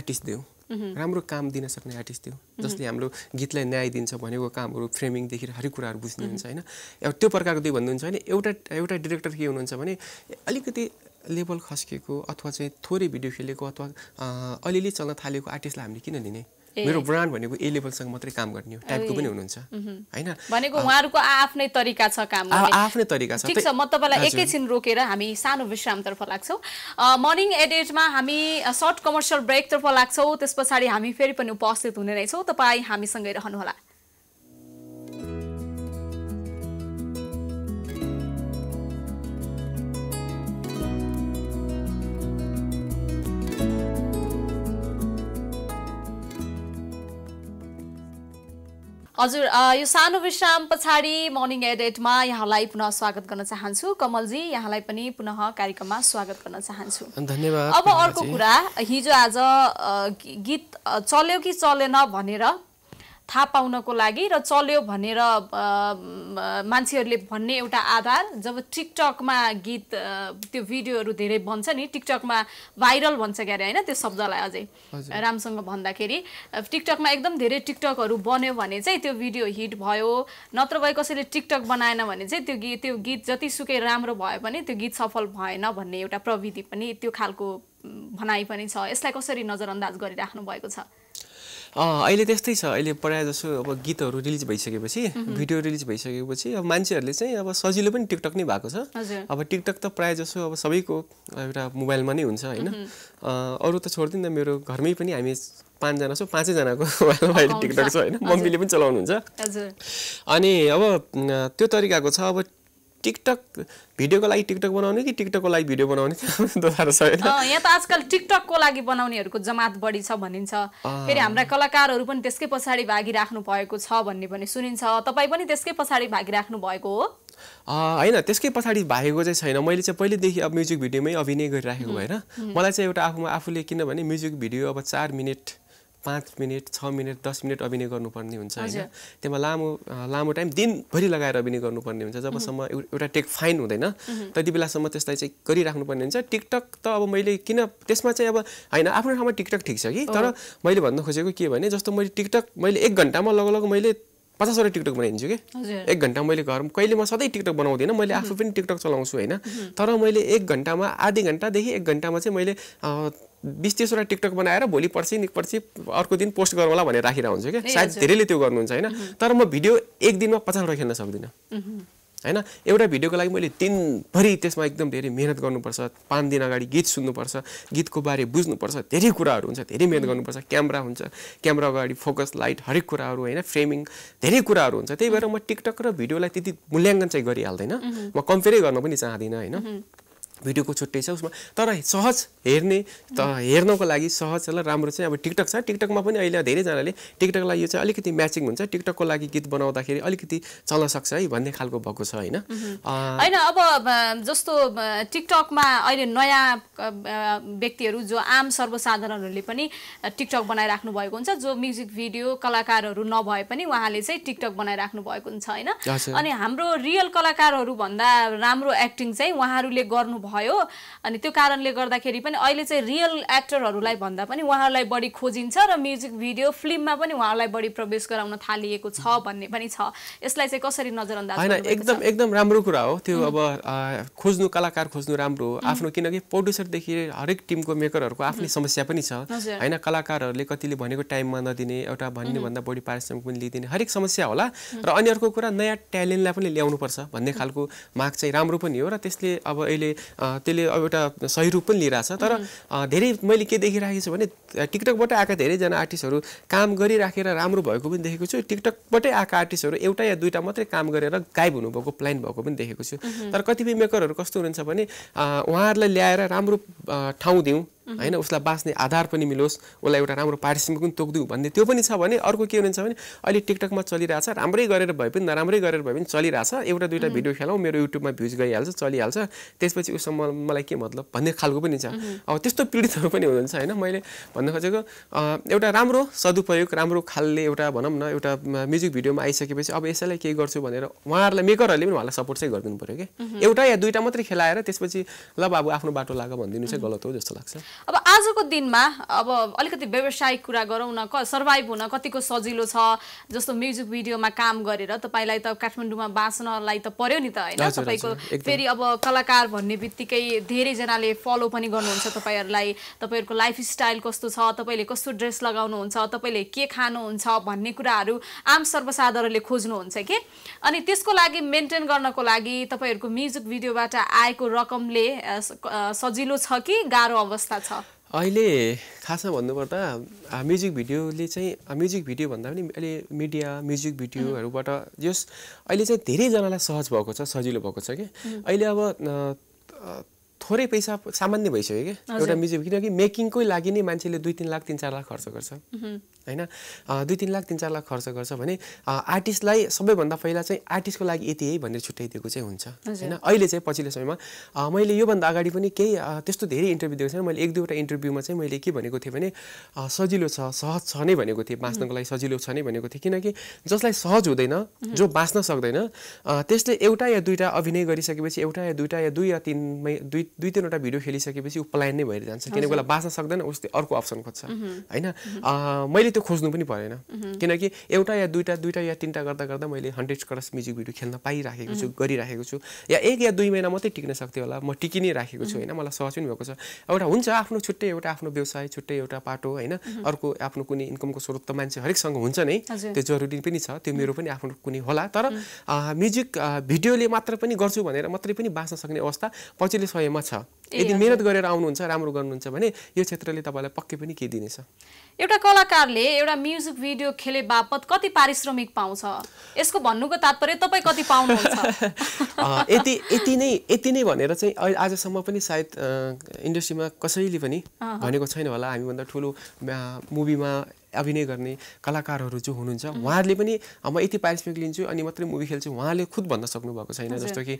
आर्टिस्ट देऊ Mhm. राम्रो काम दिन सक्ने आर्टिस्ट थियो mhm. जसले हाम्रो गीतलाई न्याय दिन्छ भनेको कामहरू फ्रेमिङदेखि हरेक कुराहरू बुझ्ने mhm. हुन्छ होइन त्यो प्रकारको त्यो भन्नुहुन्छ भने एउटा एउटा डिरेक्टर के हुनुहुन्छ भने अलिकति लेभल खस्किएको अथवा चाहिँ थोरै भिडियो खेलेको अथवा अलिअलि चल्न थालेको आर्टिस्टलाई हामीले किन लिने मेरो ब्रान्ड भनेको ए लेभलसँग मात्रै काम गर्ने हो टाइपको पनि हुनुहुन्छ होइन भनेको उहाँहरूको आफ्नै तरिका छ काम आफ्नै तरिका छ ठिक छ म तपाईँलाई एकैछिन रोकेर हामी सानो विश्रामतर्फ लाग्छौँ मर्निङ एट एटमा हामी सर्ट कमर्सियल ब्रेकतर्फ लाग्छौँ त्यस पछाडि हामी फेरि पनि उपस्थित हुने रहेछौँ तपाईँ हामीसँगै रहनुहोला हजुर यो सानो विश्राम पछाडि मर्निङ एडेटमा यहाँलाई पुनः स्वागत गर्न चाहन्छु कमलजी यहाँलाई पनि पुनः कार्यक्रममा स्वागत गर्न चाहन्छु धन्यवाद अब अर्को कुरा हिजो आज गीत चल्यो कि चलेन भनेर थाहा पाउनको लागि र चल्यो भनेर मान्छेहरूले भन्ने एउटा आधार जब टिकटकमा गीत त्यो भिडियोहरू धेरै बन्छ नि टिकटकमा भाइरल भन्छ क्यारे होइन त्यो शब्दलाई अझै राम्रोसँग भन्दाखेरि टिकटकमा एकदम धेरै टिकटकहरू बन्यो भने चाहिँ त्यो भिडियो हिट भयो नत्र भए कसैले टिकटक बनाएन भने चाहिँ त्यो गीत त्यो गीत जतिसुकै राम्रो भयो भने त्यो गीत सफल भएन भन्ने एउटा प्रविधि पनि त्यो खालको भनाइ पनि छ यसलाई कसरी नजरअन्दाज गरिराख्नु भएको छ अहिले त्यस्तै छ अहिले प्रायः जसो अब गीतहरू रिलिज भइसकेपछि भिडियो रिलिज भइसकेपछि अब मान्छेहरूले चाहिँ अब सजिलो पनि टिकटक नै भएको छ अब टिकटक त प्रायः जसो अब सबैको एउटा मोबाइलमा नै हुन्छ होइन अरू त छोड्दिनँ मेरो घरमै पनि हामी पाँचजना छौँ पाँचैजनाको टिकटक छ होइन मम्मीले पनि चलाउनुहुन्छ अनि अब त्यो तरिकाको छ अब टिकटक भिडियोको लागि टिकटक बनाउने कि टिकटकको लागि भिडियो बनाउने यहाँ त आजकल टिकटकको लागि बनाउनेहरूको जमात बढी छ भनिन्छ फेरि हाम्रा कलाकारहरू पनि त्यसकै पछाडि भागिराख्नु भएको छ भन्ने पनि सुनिन्छ तपाईँ पनि त्यसकै पछाडि भागिराख्नु भएको हो होइन त्यसकै पछाडि भागेको चाहिँ छैन मैले चाहिँ पहिल्यैदेखि अब म्युजिक भिडियोमै अभिनय गरिराखेको भएर मलाई चाहिँ एउटा आफूमा आफूले किनभने म्युजिक भिडियो अब चार मिनट पाँच मिनट छ मिनट दस मिनट अभिनय गर्नुपर्ने हुन्छ होइन त्यसमा लामो लामो टाइम दिनभरि लगाएर अभिनय गर्नुपर्ने हुन्छ जबसम्म एउटा टेक फाइन हुँदैन त्यति बेलासम्म त्यसलाई चाहिँ गरिराख्नुपर्ने हुन्छ टिकटक त अब मैले किन त्यसमा चाहिँ अब होइन आफ्नो ठाउँमा टिकटक ठिक छ कि तर मैले भन्न खोजेको के भने जस्तो मैले टिकटक मैले एक घन्टामा लगभग मैले पचासवटा टिकटक बनाइदिन्छु कि एक घन्टा मैले घरमा कहिले म सधैँ टिकटक बनाउँदिनँ मैले आफू पनि टिकटक चलाउँछु होइन तर मैले एक घन्टामा आधी घन्टादेखि एक घन्टामा चाहिँ मैले बिस तिसवटा टिकटक बनाएर भोलि पर्सि निक पर्सि अर्को दिन पोस्ट गरौँ भनेर राखिरहेको हुन्छ क्या सायद धेरैले त्यो गर्नुहुन्छ होइन तर म भिडियो एक दिनमा पचासवटा खेल्न सक्दिनँ होइन एउटा भिडियोको लागि मैले दिनभरि त्यसमा एकदम धेरै मिहिनेत गर्नुपर्छ पाँच दिन अगाडि गीत सुन्नुपर्छ गीतको बारे बुझ्नुपर्छ धेरै कुराहरू हुन्छ धेरै मिहिनेत गर्नुपर्छ क्यामेरा हुन्छ क्यामेरा अगाडि फोकस लाइट हरेक कुराहरू होइन फ्रेमिङ धेरै कुराहरू हुन्छ त्यही भएर म टिकटक र भिडियोलाई त्यति मूल्याङ्कन चाहिँ गरिहाल्दैन म कम्पेयरै गर्न पनि चाहदिनँ होइन भिडियोको छुट्टै छ उसमा तर सहज हेर्ने त हेर्नको लागि सहज र राम्रो चाहिँ अब टिकटक छ टिकटकमा पनि अहिले धेरैजनाले टिकटकलाई यो चाहिँ अलिकति म्याचिङ हुन्छ टिकटकको लागि गीत बनाउँदाखेरि अलिकति चल्न सक्छ है भन्ने खालको भएको छ होइन होइन अब जस्तो टिकटकमा अहिले नयाँ व्यक्तिहरू जो आम सर्वसाधारणहरूले पनि टिकटक बनाइराख्नु भएको हुन्छ जो म्युजिक भिडियो कलाकारहरू नभए पनि उहाँले चाहिँ टिकटक बनाइराख्नु भएको हुन्छ होइन अनि हाम्रो रियल कलाकारहरू भन्दा राम्रो एक्टिङ चाहिँ उहाँहरूले गर्नु भयो अनि त्यो कारणले गर्दाखेरि पनि अहिले चाहिँ रियल एक्टरहरूलाई भन्दा पनि उहाँहरूलाई बढी खोजिन्छ र म्युजिक भिडियो फिल्ममा पनि उहाँहरूलाई बढी प्रवेश गराउन थालिएको छ भन्ने पनि छ यसलाई चाहिँ कसरी नजरअन्दाज होइन एकदम एकदम राम्रो कुरा हो त्यो अब खोज्नु कलाकार खोज्नु राम्रो हो आफ्नो किनकि प्रड्युसरदेखि हरेक टिमको मेकरहरूको आफ्नै समस्या पनि छ होइन कलाकारहरूले कतिले भनेको टाइममा नदिने एउटा भन्नेभन्दा बढी पारिश्रमिक पनि लिइदिने हरेक समस्या होला र अनि अर्को कुरा नयाँ ट्यालेन्टलाई पनि ल्याउनुपर्छ भन्ने खालको माग चाहिँ राम्रो पनि हो र त्यसले अब अहिले त्यसले अब एउटा सही रूप पनि लिइरहेछ तर धेरै मैले के देखिराखेको छु भने टिकटकबाट आएका धेरैजना आर्टिस्टहरू काम गरिराखेर राम्रो भएको पनि देखेको छु टिकटकबाटै आएका आर्टिस्टहरू एउटा या दुईवटा मात्रै काम गरेर गायब हुनुभएको प्लान भएको पनि देखेको छु तर कतिपय मेकरहरू कस्तो हुनुहुन्छ भने उहाँहरूलाई ल्याएर राम्रो ठाउँ दिउँ होइन उसलाई बाँच्ने आधार पनि मिलोस् उसलाई एउटा राम्रो पारिश्रमिक पनि तोकिदिउँ भन्ने त्यो पनि छ भने अर्को के हुन्छ भने अहिले टिकटकमा चलिरहेछ राम्रै गरेर भए पनि नराम्रै गरेर भए पनि चलिरहेछ एउटा दुइटा भिडियो खेलाउँ मेरो युट्युबमा भ्युज गइहाल्छ चलिहाल्छ त्यसपछि उसँग मलाई के मतलब भन्ने खालको पनि छ अब त्यस्तो पीडितहरू पनि हुनुहुन्छ होइन मैले भन्न खोजेको एउटा राम्रो सदुपयोग राम्रो खालले एउटा भनौँ न एउटा म्युजिक भिडियोमा आइसकेपछि अब यसैलाई के गर्छु भनेर उहाँहरूलाई मेकरहरूले पनि उहाँलाई सपोर्ट चाहिँ गरिदिनु पऱ्यो कि एउटा या दुइटा मात्रै खेलाएर त्यसपछि ल बाबु आफ्नो बाटो लाग भनिदिनु चाहिँ गलत हो जस्तो लाग्छ अब आजको दिनमा अब अलिकति व्यवसायिक कुरा गरौँ न क सर्भाइभ हुन कतिको सजिलो छ जस्तो म्युजिक भिडियोमा काम गरेर तपाईँलाई त काठमाडौँमा बाँच्नलाई त पर्यो नि त होइन तपाईँको फेरि अब कलाकार भन्ने बित्तिकै धेरैजनाले फलो पनि गर्नुहुन्छ तपाईँहरूलाई तपाईँहरूको लाइफ स्टाइल कस्तो छ तपाईँले कस्तो ड्रेस लगाउनुहुन्छ तपाईँले के खानुहुन्छ भन्ने कुराहरू आम सर्वसाधारणले खोज्नुहुन्छ कि अनि त्यसको लागि मेन्टेन गर्नको लागि तपाईँहरूको म्युजिक भिडियोबाट आएको रकमले सजिलो छ कि गाह्रो अवस्था छ छ अहिले खासमा भन्नुपर्दा म्युजिक भिडियोले चाहिँ म्युजिक भिडियो भन्दा पनि अहिले मिडिया म्युजिक भिडियोहरूबाट जस अहिले चाहिँ धेरैजनालाई सहज भएको छ सजिलो भएको छ कि अहिले अब थोरै पैसा सामान्य भइसक्यो क्या एउटा म्युजिक किनकि मेकिङकै लागि नै मान्छेले दुई तिन लाख तिन चार लाख खर्च गर्छ होइन दुई तिन लाख तिन चार लाख खर्च गर्छ भने आर्टिस्टलाई सबैभन्दा पहिला चाहिँ आर्टिस्टको लागि यति है भनेर छुट्याइदिएको चाहिँ हुन्छ होइन अहिले चाहिँ पछिल्लो समयमा मैले योभन्दा अगाडि पनि केही त्यस्तो धेरै इन्टरभ्यू दिएको छैन मैले एक दुईवटा इन्टरभ्यूमा चाहिँ मैले के भनेको थिएँ भने सजिलो छ सहज छ नै भनेको थिएँ बाँच्नको लागि सजिलो छ नै भनेको थिएँ किनकि जसलाई सहज हुँदैन जो बाँच्न सक्दैन त्यसले एउटा या दुईवटा अभिनय गरिसकेपछि एउटा या दुईवटा या दुई या तिनमै दुई दुई तिनवटा भिडियो खेलिसकेपछि ऊ पलायन नै भएर जान्छ किनकि उसलाई बाँच्न सक्दैन उसले अर्को अप्सन खोज्छ होइन मैले मैले त्यो खोज्नु पनि परेन किनकि एउटा या दुईवटा दुईवटा या तिनवटा गर्दा गर्दा मैले हन्ड्रेड क्रस म्युजिक भिडियो खेल्न पाइराखेको छु गरिराखेको छु या एक या दुई महिना मात्रै टिक्न सक्थ्यो होला म टिकि नै राखेको छु होइन मलाई सहज पनि भएको छ एउटा हुन्छ आफ्नो छुट्टै एउटा आफ्नो व्यवसाय छुट्टै एउटा पाटो होइन अर्को आफ्नो कुनै इन्कमको स्रोत त मान्छे हरेकसँग हुन्छ नै त्यो जरुरी पनि छ त्यो मेरो पनि आफ्नो कुनै होला तर म्युजिक भिडियोले मात्र पनि गर्छु भनेर मात्रै पनि बाँच्न सक्ने अवस्था पछिल्लो समयमा छ यदि मेहनत गरेर आउनुहुन्छ राम्रो गर्नुहुन्छ भने यो क्षेत्रले तपाईँलाई पक्कै पनि के दिनेछ एउटा कलाकारले एउटा म्युजिक भिडियो खेले बापत कति पारिश्रमिक पाउँछ यसको भन्नुको तात्पर्य तपाईँ कति पाउनु यति यति नै यति नै भनेर चाहिँ आजसम्म पनि सायद इन्डस्ट्रीमा कसैले पनि भनेको छैन होला हामीभन्दा ठुलो मुभीमा अभिनय गर्ने कलाकारहरू जो हुनुहुन्छ उहाँहरूले पनि म यति पारिश्रमिक लिन्छु अनि मात्रै मुभी खेल्छु उहाँले खुद भन्न सक्नु भएको छैन जस्तो कि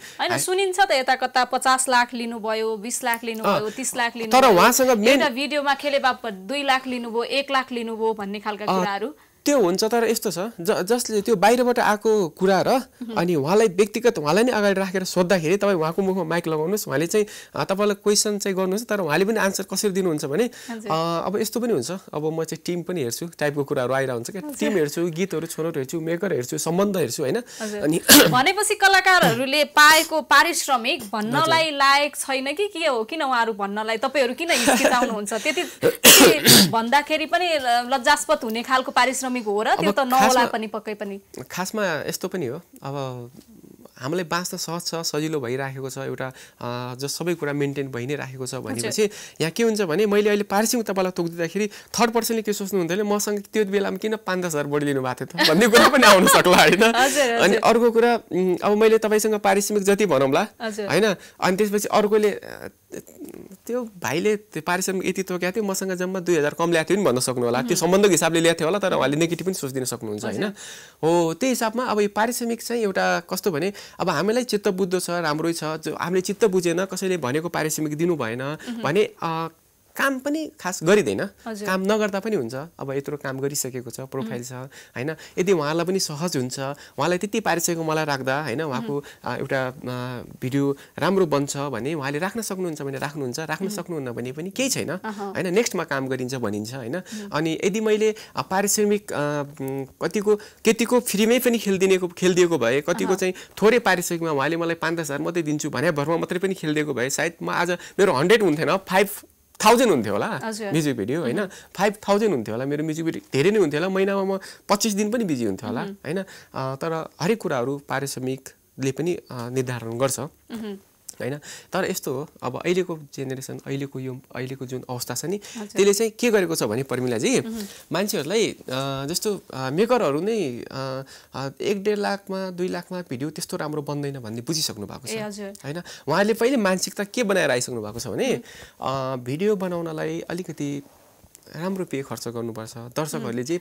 सुनिन्छ त यता कता पचास लाख लिनुभयो बिस लाख लिनुभयो तिस लाख लिनु तर उहाँसँग भिडियोमा खेले बापत दुई लाख लिनुभयो एक लाख लिनुभयो भन्ने खालका कुराहरू त्यो हुन्छ तर यस्तो छ ज जसले त्यो बाहिरबाट आएको कुरा र अनि उहाँलाई व्यक्तिगत उहाँलाई नै अगाडि राखेर सोद्धाखेरि तपाईँ उहाँको मुखमा माइक लगाउनुहोस् उहाँले चाहिँ तपाईँलाई क्वेसन चाहिँ गर्नुहोस् तर उहाँले पनि आन्सर कसरी दिनुहुन्छ भने अब यस्तो पनि हुन्छ अब म चाहिँ टिम पनि हेर्छु टाइपको कुराहरू हुन्छ क्या टिम हेर्छु गीतहरू छोरोहरू हेर्छु मेकर हेर्छु सम्बन्ध हेर्छु होइन अनि भनेपछि कलाकारहरूले पाएको पारिश्रमिक भन्नलाई लायक छैन कि के हो किन उहाँहरू भन्नलाई तपाईँहरू किन हिचकिचाउनुहुन्छ त्यति भन्दाखेरि पनि लज्जास्पद हुने खालको पारिश्रमिक पारिश्रमिक हो र त्यो त नहोला पनि पक्कै पनि खासमा यस्तो पनि हो अब हामीलाई बाँच्न सहज छ सजिलो भइराखेको छ एउटा जो सबै कुरा मेन्टेन भइ नै राखेको छ भनेपछि यहाँ के हुन्छ भने मैले अहिले पारिश्रमिक तपाईँलाई तोकिदिँदाखेरि थर्ड पर्सनले के सोच्नु हुँदैन मसँग त्यो बेलामा किन पाँच दस हजार बढी भएको थियो त भन्ने कुरा पनि आउन सक्ला होइन अनि अर्को कुरा अब मैले तपाईँसँग पारिश्रमिक जति भनौँला होइन अनि त्यसपछि अर्कोले त्यो भाइले त्यो पारिश्रमिक यति तोकेको थियो मसँग जम्मा दुई हजार कम ल्याएको थियो नि भन्न सक्नु होला त्यो सम्बन्धको हिसाबले ल्याएको थियो होला तर उहाँले नेगेटिभ पनि सोचिदिन सक्नुहुन्छ होइन हो त्यही हिसाबमा अब यो पारिश्रमिक चाहिँ एउटा कस्तो भने अब हामीलाई चित्त बुझ्दो छ राम्रै छ हामीले चित्त बुझेन कसैले भनेको पारिश्रमिक दिनु भएन भने काम पनि खास गरिँदैन काम नगर्दा पनि हुन्छ अब यत्रो काम गरिसकेको छ प्रोफाइल छ होइन यदि उहाँलाई पनि सहज हुन्छ उहाँलाई त्यति पारिसकेको मलाई राख्दा होइन उहाँको एउटा भिडियो राम्रो बन्छ भने उहाँले राख्न सक्नुहुन्छ भने राख्नुहुन्छ राख्न सक्नुहुन्न भने पनि केही छैन होइन नेक्स्टमा काम गरिन्छ भनिन्छ होइन अनि यदि मैले पारिश्रमिक कतिको केतिको फ्रीमै पनि खेलिदिनेको खेलिदिएको भए कतिको चाहिँ थोरै पारिश्रमिकमा उहाँले मलाई पाँच दस हजार मात्रै दिन्छु भने भरमा मात्रै पनि खेलिदिएको भए सायद म आज मेरो हन्ड्रेड हुन्थेन फाइभ थाउजन्ड हुन्थ्यो होला म्युजिक भिडियो होइन फाइभ थाउजन्ड हुन्थ्यो होला मेरो म्युजिक भिडियो धेरै नै हुन्थ्यो होला महिनामा म पच्चिस दिन पनि बिजी हुन्थ्यो होला होइन तर हरेक कुराहरू पारिश्रमिकले पनि निर्धारण गर्छ होइन तर यस्तो हो अब अहिलेको जेनेरेसन अहिलेको यो अहिलेको जुन अवस्था छ नि त्यसले चाहिँ के गरेको छ भने प्रमिलाजी मान्छेहरूलाई जस्तो मेकरहरू नै एक डेढ लाखमा दुई लाखमा भिडियो त्यस्तो राम्रो बन्दैन भन्ने बुझिसक्नु भएको छ होइन उहाँहरूले पहिले मानसिकता के बनाएर आइसक्नु भएको छ भने भिडियो बनाउनलाई अलिकति राम्रो पे खर्च गर्नुपर्छ दर्शकहरूले जे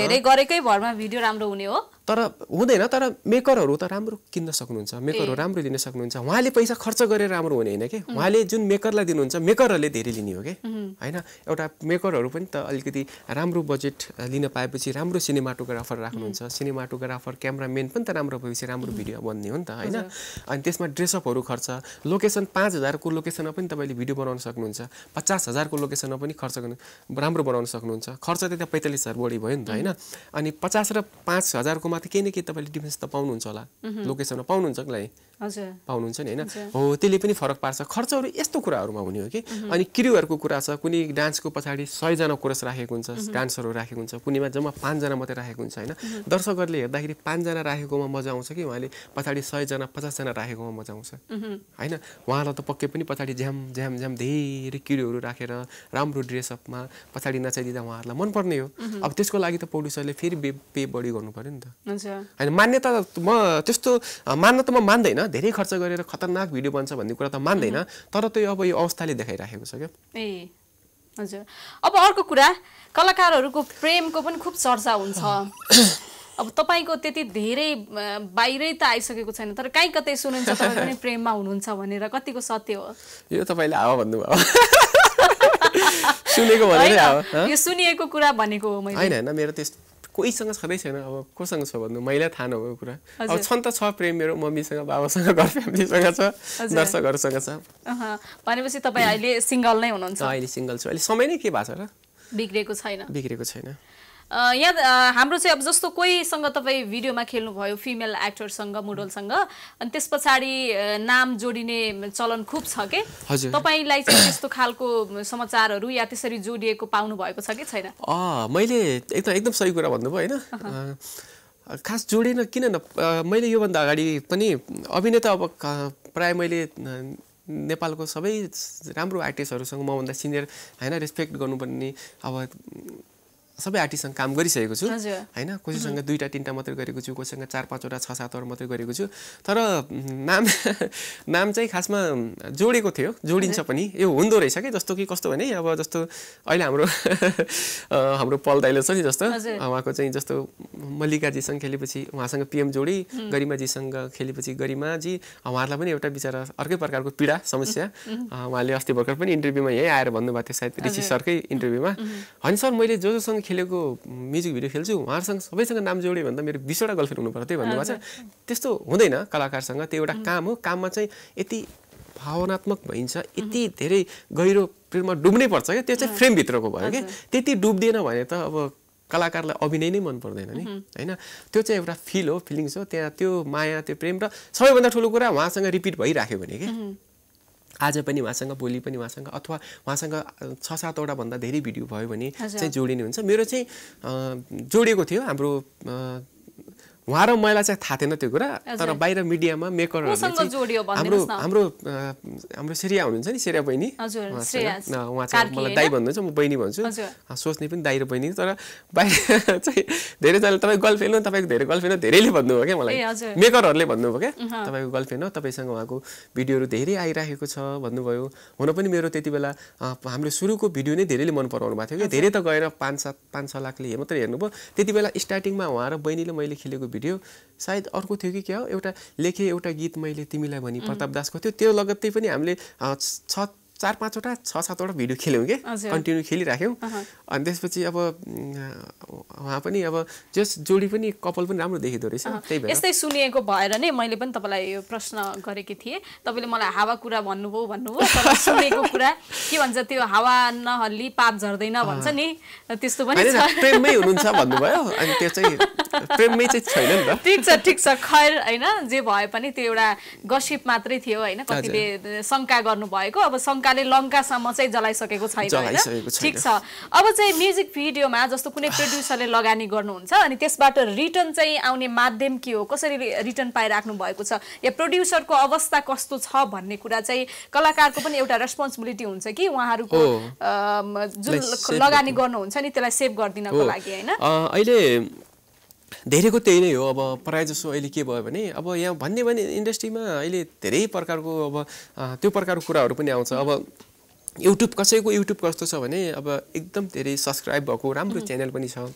धेरै गरेकै भरमा भिडियो राम्रो हुने हो तर हुँदैन तर मेकरहरू त राम्रो किन्न सक्नुहुन्छ मेकरहरू राम्रो दिन सक्नुहुन्छ उहाँले पैसा खर्च गरेर राम्रो हुने होइन कि उहाँले जुन मेकरलाई दिनुहुन्छ मेकरहरूले धेरै लिने हो कि होइन एउटा मेकरहरू पनि त अलिकति राम्रो बजेट लिन पाएपछि राम्रो सिनेमाटोग्राफर राख्नुहुन्छ सिनेमाटोग्राफर क्यामराम्यान पनि त राम्रो भएपछि राम्रो भिडियो बन्ने हो नि त होइन अनि त्यसमा ड्रेसअपहरू खर्च लोकेसन पाँच हजारको लोकेसनमा पनि तपाईँले भिडियो बनाउन सक्नुहुन्छ पचास हजारको लोकेसनमा पनि खर्च गर्नु राम्रो बनाउन सक्नुहुन्छ खर्च त्यता पैँतालिस हजार बढी भयो नि त होइन अनि पचास र पाँच हजारकोमा माथि केही न केही तपाईँले डिफ्रेन्स त पाउनुहुन्छ होला लोकेसनमा पाउनुहुन्छ कि पाउनुहुन्छ नि होइन हो त्यसले पनि फरक पार्छ खर्चहरू यस्तो कुराहरूमा हुने हो कि अनि क्रिउहरूको कुरा छ कुनै डान्सको पछाडि सयजना कोरस राखेको हुन्छ डान्सरहरू राखेको हुन्छ कुनैमा जम्मा पाँचजना मात्रै राखेको हुन्छ होइन दर्शकहरूले हेर्दाखेरि पाँचजना राखेकोमा मजा आउँछ कि उहाँले पछाडि सयजना पचासजना राखेकोमा मजा आउँछ होइन उहाँलाई त पक्कै पनि पछाडि झ्याम झ्याम झ्याम धेरै किडोहरू राखेर राम्रो ड्रेसअपमा पछाडि नचाइदिँदा उहाँहरूलाई मनपर्ने हो अब त्यसको लागि त प्रड्युसरले फेरि पे बढी गर्नु पऱ्यो नि त होइन मान्यता म त्यस्तो मान्न त म मान्दैन धेरै खर्च गरेर खतरनाक भिडियो बन्छ भन्ने कुरा त मान्दैन तर त्यो अब यो अवस्थाले देखाइराखेको छ क्या ए हजुर अब अर्को कुरा कलाकारहरूको प्रेमको पनि खुब चर्चा हुन्छ अब तपाईँको त्यति धेरै बाहिरै त आइसकेको छैन तर कहीँ कतै सुनिन्छ तपाईँ पनि प्रेममा हुनुहुन्छ भनेर कतिको सत्य हो यो तपाईँले हावा भन्नुभयो सुनेको यो सुनिएको कुरा भनेको हो मैले होइन होइन मेरो त्यस्तो कोहीसँग छँदै छैन अब कोसँग छ भन्नु मैले थाहा नभएको कुरा अब छन् त छ प्रेम मेरो मम्मीसँग बाबासँग घर फ्यामिलीसँग छ दर्शकहरूसँग छ भनेपछि तपाईँ अहिले सिङ्गल नै हुनुहुन्छ अहिले सिङ्गल छु अहिले समय नै के भएको छ र बिग्रेको छैन बिग्रेको छैन यहाँ हाम्रो चाहिँ अब जस्तो कोहीसँग तपाईँ भिडियोमा खेल्नुभयो फिमेल एक्टरसँग मोडलसँग अनि त्यस पछाडि नाम जोडिने चलन खुब छ कि हजुर तपाईँलाई चाहिँ त्यस्तो खालको समाचारहरू या त्यसरी जोडिएको पाउनु भएको छ कि छैन मैले एकदम एकदम सही कुरा भन्नुभयो होइन खास जोडिनँ किन न मैले योभन्दा अगाडि पनि अभिनेता अब प्राय मैले नेपालको सबै राम्रो आर्टिस्टहरूसँग मभन्दा सिनियर होइन रेस्पेक्ट गर्नुपर्ने अब सबै आर्टिस्टसँग काम गरिसकेको छु होइन कसैसँग दुईवटा तिनवटा मात्रै गरेको छु कसैसँग चार पाँचवटा छ सातवटा मात्रै गरेको छु तर नाम नाम चाहिँ खासमा जोडेको थियो जोडिन्छ पनि यो हुँदो रहेछ कि जस्तो कि कस्तो भने अब जस्तो अहिले हाम्रो हाम्रो पल दाइलो छ नि जस्तो उहाँको चाहिँ जस्तो मल्लिकाजीसँग खेलेपछि उहाँसँग पिएम जोडी गरिमाजीसँग खेलेपछि गरिमाजी उहाँहरूलाई पनि एउटा बिचरा अर्कै प्रकारको पीडा समस्या उहाँले अस्ति भर्खर पनि इन्टरभ्यूमा यहीँ आएर भन्नुभएको थियो सायद ऋषि सरकै इन्टरभ्यूमा होइन सर मैले जो जोसँग खेलेको म्युजिक भिडियो खेल्छु उहाँहरूसँग सबैसँग नाम जोड्यो भने त मेरो बिसवटा गर्लफ्रेन्ड हुनुपर्थ्यो त्यो भन्नुभएको छ त्यस्तो हुँदैन कलाकारसँग त्यो एउटा काम हो काममा चाहिँ यति भावनात्मक भइन्छ यति धेरै गहिरो प्रेममा डुब्नै पर्छ क्या त्यो चाहिँ फ्रेमभित्रको भयो कि त्यति डुब्दैन भने त अब कलाकारलाई अभिनय नै मन पर्दैन नि होइन त्यो चाहिँ एउटा फिल हो फिलिङ्स हो त्यहाँ त्यो माया त्यो प्रेम र सबैभन्दा ठुलो कुरा उहाँसँग रिपिट भइराख्यो भने कि आज पनि उहाँसँग भोलि पनि उहाँसँग अथवा उहाँसँग छ सातवटा भन्दा धेरै भिडियो भयो भने चाहिँ जोडिने हुन्छ मेरो चाहिँ जोडिएको थियो हाम्रो उहाँ र मलाई चाहिँ थाहा थिएन त्यो कुरा तर बाहिर मिडियामा मेकरहरू हाम्रो हाम्रो हाम्रो श्रेया हुनुहुन्छ नि श्रेया बहिनी उहाँ चाहिँ मलाई दाई भन्नुहुन्छ म बहिनी भन्छु सोच्ने पनि दाई र बहिनी तर बाहिर चाहिँ धेरैजनाले तपाईँ गर्लफ्रेन्ड हो तपाईँको धेरै गर्लफ्रेन्ड हो धेरैले भन्नुभयो क्या मलाई मेकरहरूले भन्नुभयो क्या तपाईँको गर्लफ्रेन्ड हो तपाईँसँग उहाँको भिडियोहरू धेरै आइराखेको छ भन्नुभयो हुन पनि मेरो त्यति बेला हाम्रो सुरुको भिडियो नै धेरैले मन पराउनु भएको थियो कि धेरै त गएर पाँच सात पाँच छ लाखले मात्रै हेर्नुभयो त्यति बेला स्टार्टिङमा उहाँ र बहिनीले मैले खेलेको भिडियो सायद अर्को थियो कि क्या हो एउटा लेखेँ एउटा गीत मैले तिमीलाई भनी प्रताप दासको थियो त्यो लगत्तै पनि हामीले छ चार पाँचवटा छ सातवटा भिडियो खेल्यौँ कि कन्टिन्यू खेलिराख्यौँ अनि त्यसपछि अब उहाँ पनि अब जस जोडी पनि कपाल पनि राम्रो देखिँदो रहेछ त्यही भएर यस्तै सुनिएको भएर नै मैले पनि तपाईँलाई यो प्रश्न गरेकी थिएँ तपाईँले मलाई हावा कुरा भन्नुभयो भन्नुभयो सुनेको कुरा के भन्छ त्यो हावा नहल्ली पाप झर्दैन भन्छ नि त्यस्तो पनि प्रेममै हुनुहुन्छ भन्नुभयो अनि त्यो चाहिँ प्रेममै चाहिँ छैन नि त ठिक छ ठिक छ खैर होइन जे भए पनि त्यो एउटा गसिप मात्रै थियो होइन कतिले शङ्का गर्नुभएको अब शङ्का लङ्काले लङ्कासम्म चाहिँ जलाइसकेको छैन ठिक छ अब चाहिँ म्युजिक भिडियोमा जस्तो कुनै प्रड्युसरले लगानी गर्नुहुन्छ अनि त्यसबाट रिटर्न चाहिँ आउने माध्यम के हो कसरी रिटर्न पाइराख्नु भएको छ या प्रड्युसरको अवस्था कस्तो छ भन्ने कुरा चाहिँ कलाकारको पनि एउटा रेस्पोन्सिबिलिटी हुन्छ कि उहाँहरूको जुन लगानी गर्नुहुन्छ नि त्यसलाई सेभ गरिदिनको लागि होइन अहिले धेरैको त्यही नै हो अब प्रायःजसो अहिले के भयो भने अब यहाँ भन्ने भने इन्डस्ट्रीमा अहिले धेरै प्रकारको अब त्यो प्रकारको कुराहरू पनि आउँछ अब युट्युब कसैको युट्युब कस्तो छ भने अब एकदम धेरै सब्सक्राइब भएको राम्रो च्यानल पनि छ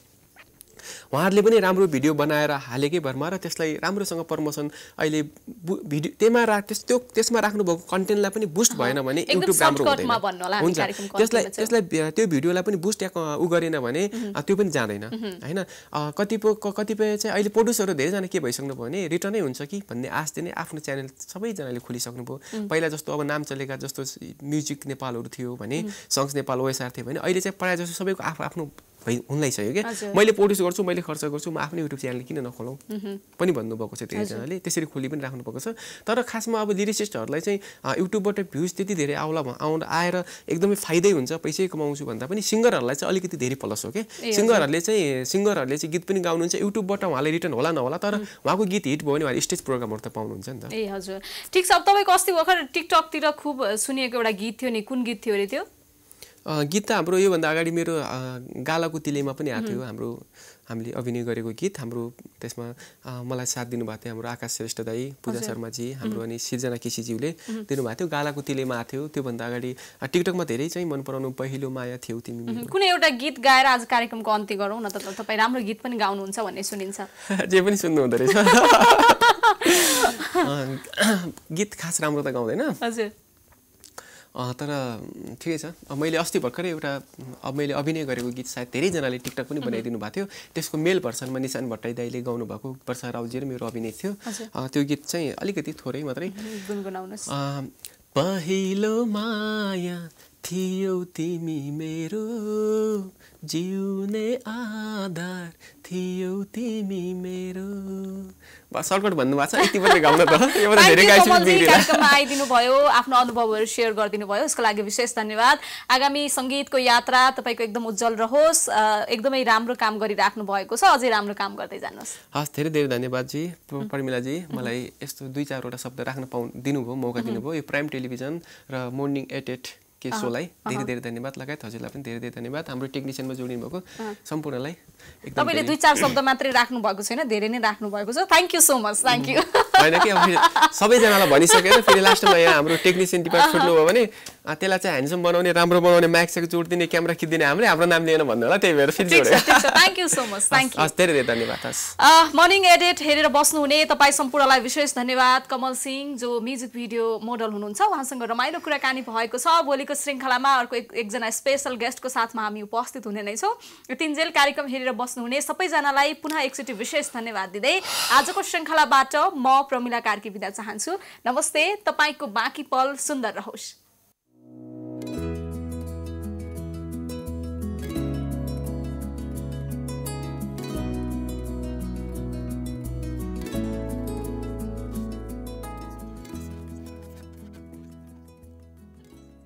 उहाँहरूले पनि राम्रो भिडियो बनाएर हालेकै भरमा र त्यसलाई राम्रोसँग प्रमोसन अहिले भिडियो त्यहीमा रा त्यस त्यो त्यसमा राख्नुभएको कन्टेन्टलाई पनि बुस्ट भएन भने युट्युब राम्रो हुँदैन हुन्छ त्यसलाई त्यसलाई त्यो भिडियोलाई पनि बुस्ट या ऊ गरेन भने त्यो पनि जाँदैन होइन कतिपय कतिपय चाहिँ अहिले प्रड्युसरहरू धेरैजना के भइसक्नु भइसक्नुभयो भने रिटर्नै हुन्छ कि भन्ने आशले नै आफ्नो च्यानल सबैजनाले खोलिसक्नुभयो पहिला जस्तो अब नाम चलेका जस्तो म्युजिक नेपालहरू थियो भने सङ्ग्स नेपाल ओएसआर थियो भने अहिले चाहिँ प्रायः जस्तो सबैको आफ्नो आफ्नो भइ हुनलाइसक्यो क्या मैले प्रड्युस गर्छु मैले खर्च गर्छु म आफ्नै युट्युब च्यानल किन नखोलाउँ पनि भन्नुभएको छ धेरैजनाले त्यसरी खोली पनि राख्नु भएको छ तर खासमा अब लिरिसिस्टहरूलाई चाहिँ युट्युबबाट भ्युज त्यति धेरै आउला आउ आएर एकदमै फाइदै हुन्छ पैसै कमाउँछु भन्दा पनि सिङ्गरहरूलाई चाहिँ अलिकति धेरै प्लस हो कि सिङ्गरहरूले चाहिँ सिङ्गरहरूले चाहिँ गीत पनि गाउनुहुन्छ युट्युबबाट उहाँलाई रिटर्न होला नहोला तर उहाँको गीत हिट भयो भने उहाँले स्टेज प्रोग्रामहरू त पाउनुहुन्छ नि त ए हजुर ठिक छ अब तपाईँको अस्ति भर्खर टिकटकतिर खुब सुनिएको एउटा गीत थियो नि कुन गीत थियो अरे त्यो गीत त हाम्रो योभन्दा अगाडि मेरो गालाको तिलेमा पनि आएको थियो हाम्रो हामीले अभिनय गरेको गीत हाम्रो त्यसमा मलाई साथ दिनुभएको थियो हाम्रो आकाश श्रेष्ठ दाई पूजा शर्माजी हाम्रो अनि सिर्जना केसीज्यूले दिनुभएको थियो गालाको तिलेमा आएको थियो त्योभन्दा अगाडि टिकटकमा धेरै चाहिँ मन पराउनु पहिलो माया थियो तिमी कुनै एउटा गीत गाएर आज कार्यक्रमको अन्त्य गरौँ न त तपाईँ राम्रो गीत पनि गाउनुहुन्छ भन्ने सुनिन्छ जे पनि सुन्नु हुँदो रहेछ गीत खास राम्रो त गाउँदैन हजुर तर ठिकै छ मैले अस्ति भर्खरै एउटा अब मैले अभिनय गरेको गीत सायद धेरैजनाले टिकटक पनि बनाइदिनु भएको थियो त्यसको मेल भर्सनमा निशान भट्टराई दाईले गाउनुभएको वर्षा राउजी र मेरो अभिनय थियो त्यो गीत चाहिँ अलिकति थोरै मात्रै पहिलो माया थियो तिमी मेरो जिउने आधार थियो तिमी मेरो सर्टकट भन्नुभएको छ यति मात्रै त आइदिनु भयो आफ्नो अनुभवहरू सेयर गरिदिनु भयो यसको लागि विशेष धन्यवाद आगामी सङ्गीतको यात्रा तपाईँको एकदम उज्जवल रहोस् एकदमै राम्रो काम गरिराख्नु भएको छ अझै राम्रो काम गर्दै जानुहोस् हस् धेरै धेरै धन्यवाद धन्यवादजी प्रमिलाजी मलाई यस्तो दुई चारवटा शब्द राख्न पाउ दिनुभयो मौका दिनुभयो यो प्राइम टेलिभिजन र मर्निङ एट एट केशोलाई धेरै धेरै धन्यवाद लगायत हजुरलाई पनि धेरै धेरै धन्यवाद हाम्रो टेक्निसियनमा जोडिनु भएको सम्पूर्णलाई तपाईँले दुई चार शब्द मात्रै राख्नु भएको छैन धेरै नै राख्नु भएको छ thank you so much thank you होइन कि सबैजनालाई भनिसकेर फेरि लास्टमा यहाँ हाम्रो टेक्निसियन डिपार्ट छुट्नुभयो भने त्यसलाई चाहिँ ह्यान्डसम बनाउने राम्रो बनाउने म्याक्सको जोड दिने क्यामेरा खिचिदिने हाम्रै हाम्रो नाम लिएन भन्नु होला त्यही भएर फेरि thank you so much thank you धेरै धेरै धन्यवाद मर्निङ एडिट हेरेर बस्नुहुने तपाईँ सम्पूर्णलाई विशेष धन्यवाद कमल सिंह जो म्युजिक भिडियो मोडल हुनुहुन्छ उहाँसँग रमाइलो कुराकानी भएको छ भोलिको श्रृङ्खलामा अर्को एकजना स्पेसल गेस्टको साथमा हामी उपस्थित हुने नै छौँ तिनजेल कार्यक्रम हेरेर बस्नुहुने सबैजनालाई पुनः एकचोटि विशेष धन्यवाद दिँदै आजको श्रृङ्खलाबाट म प्रमिला कार्की बिदा चाहन्छु नमस्ते तपाईँको बाँकी पल सुन्दर रहोस् Thank you.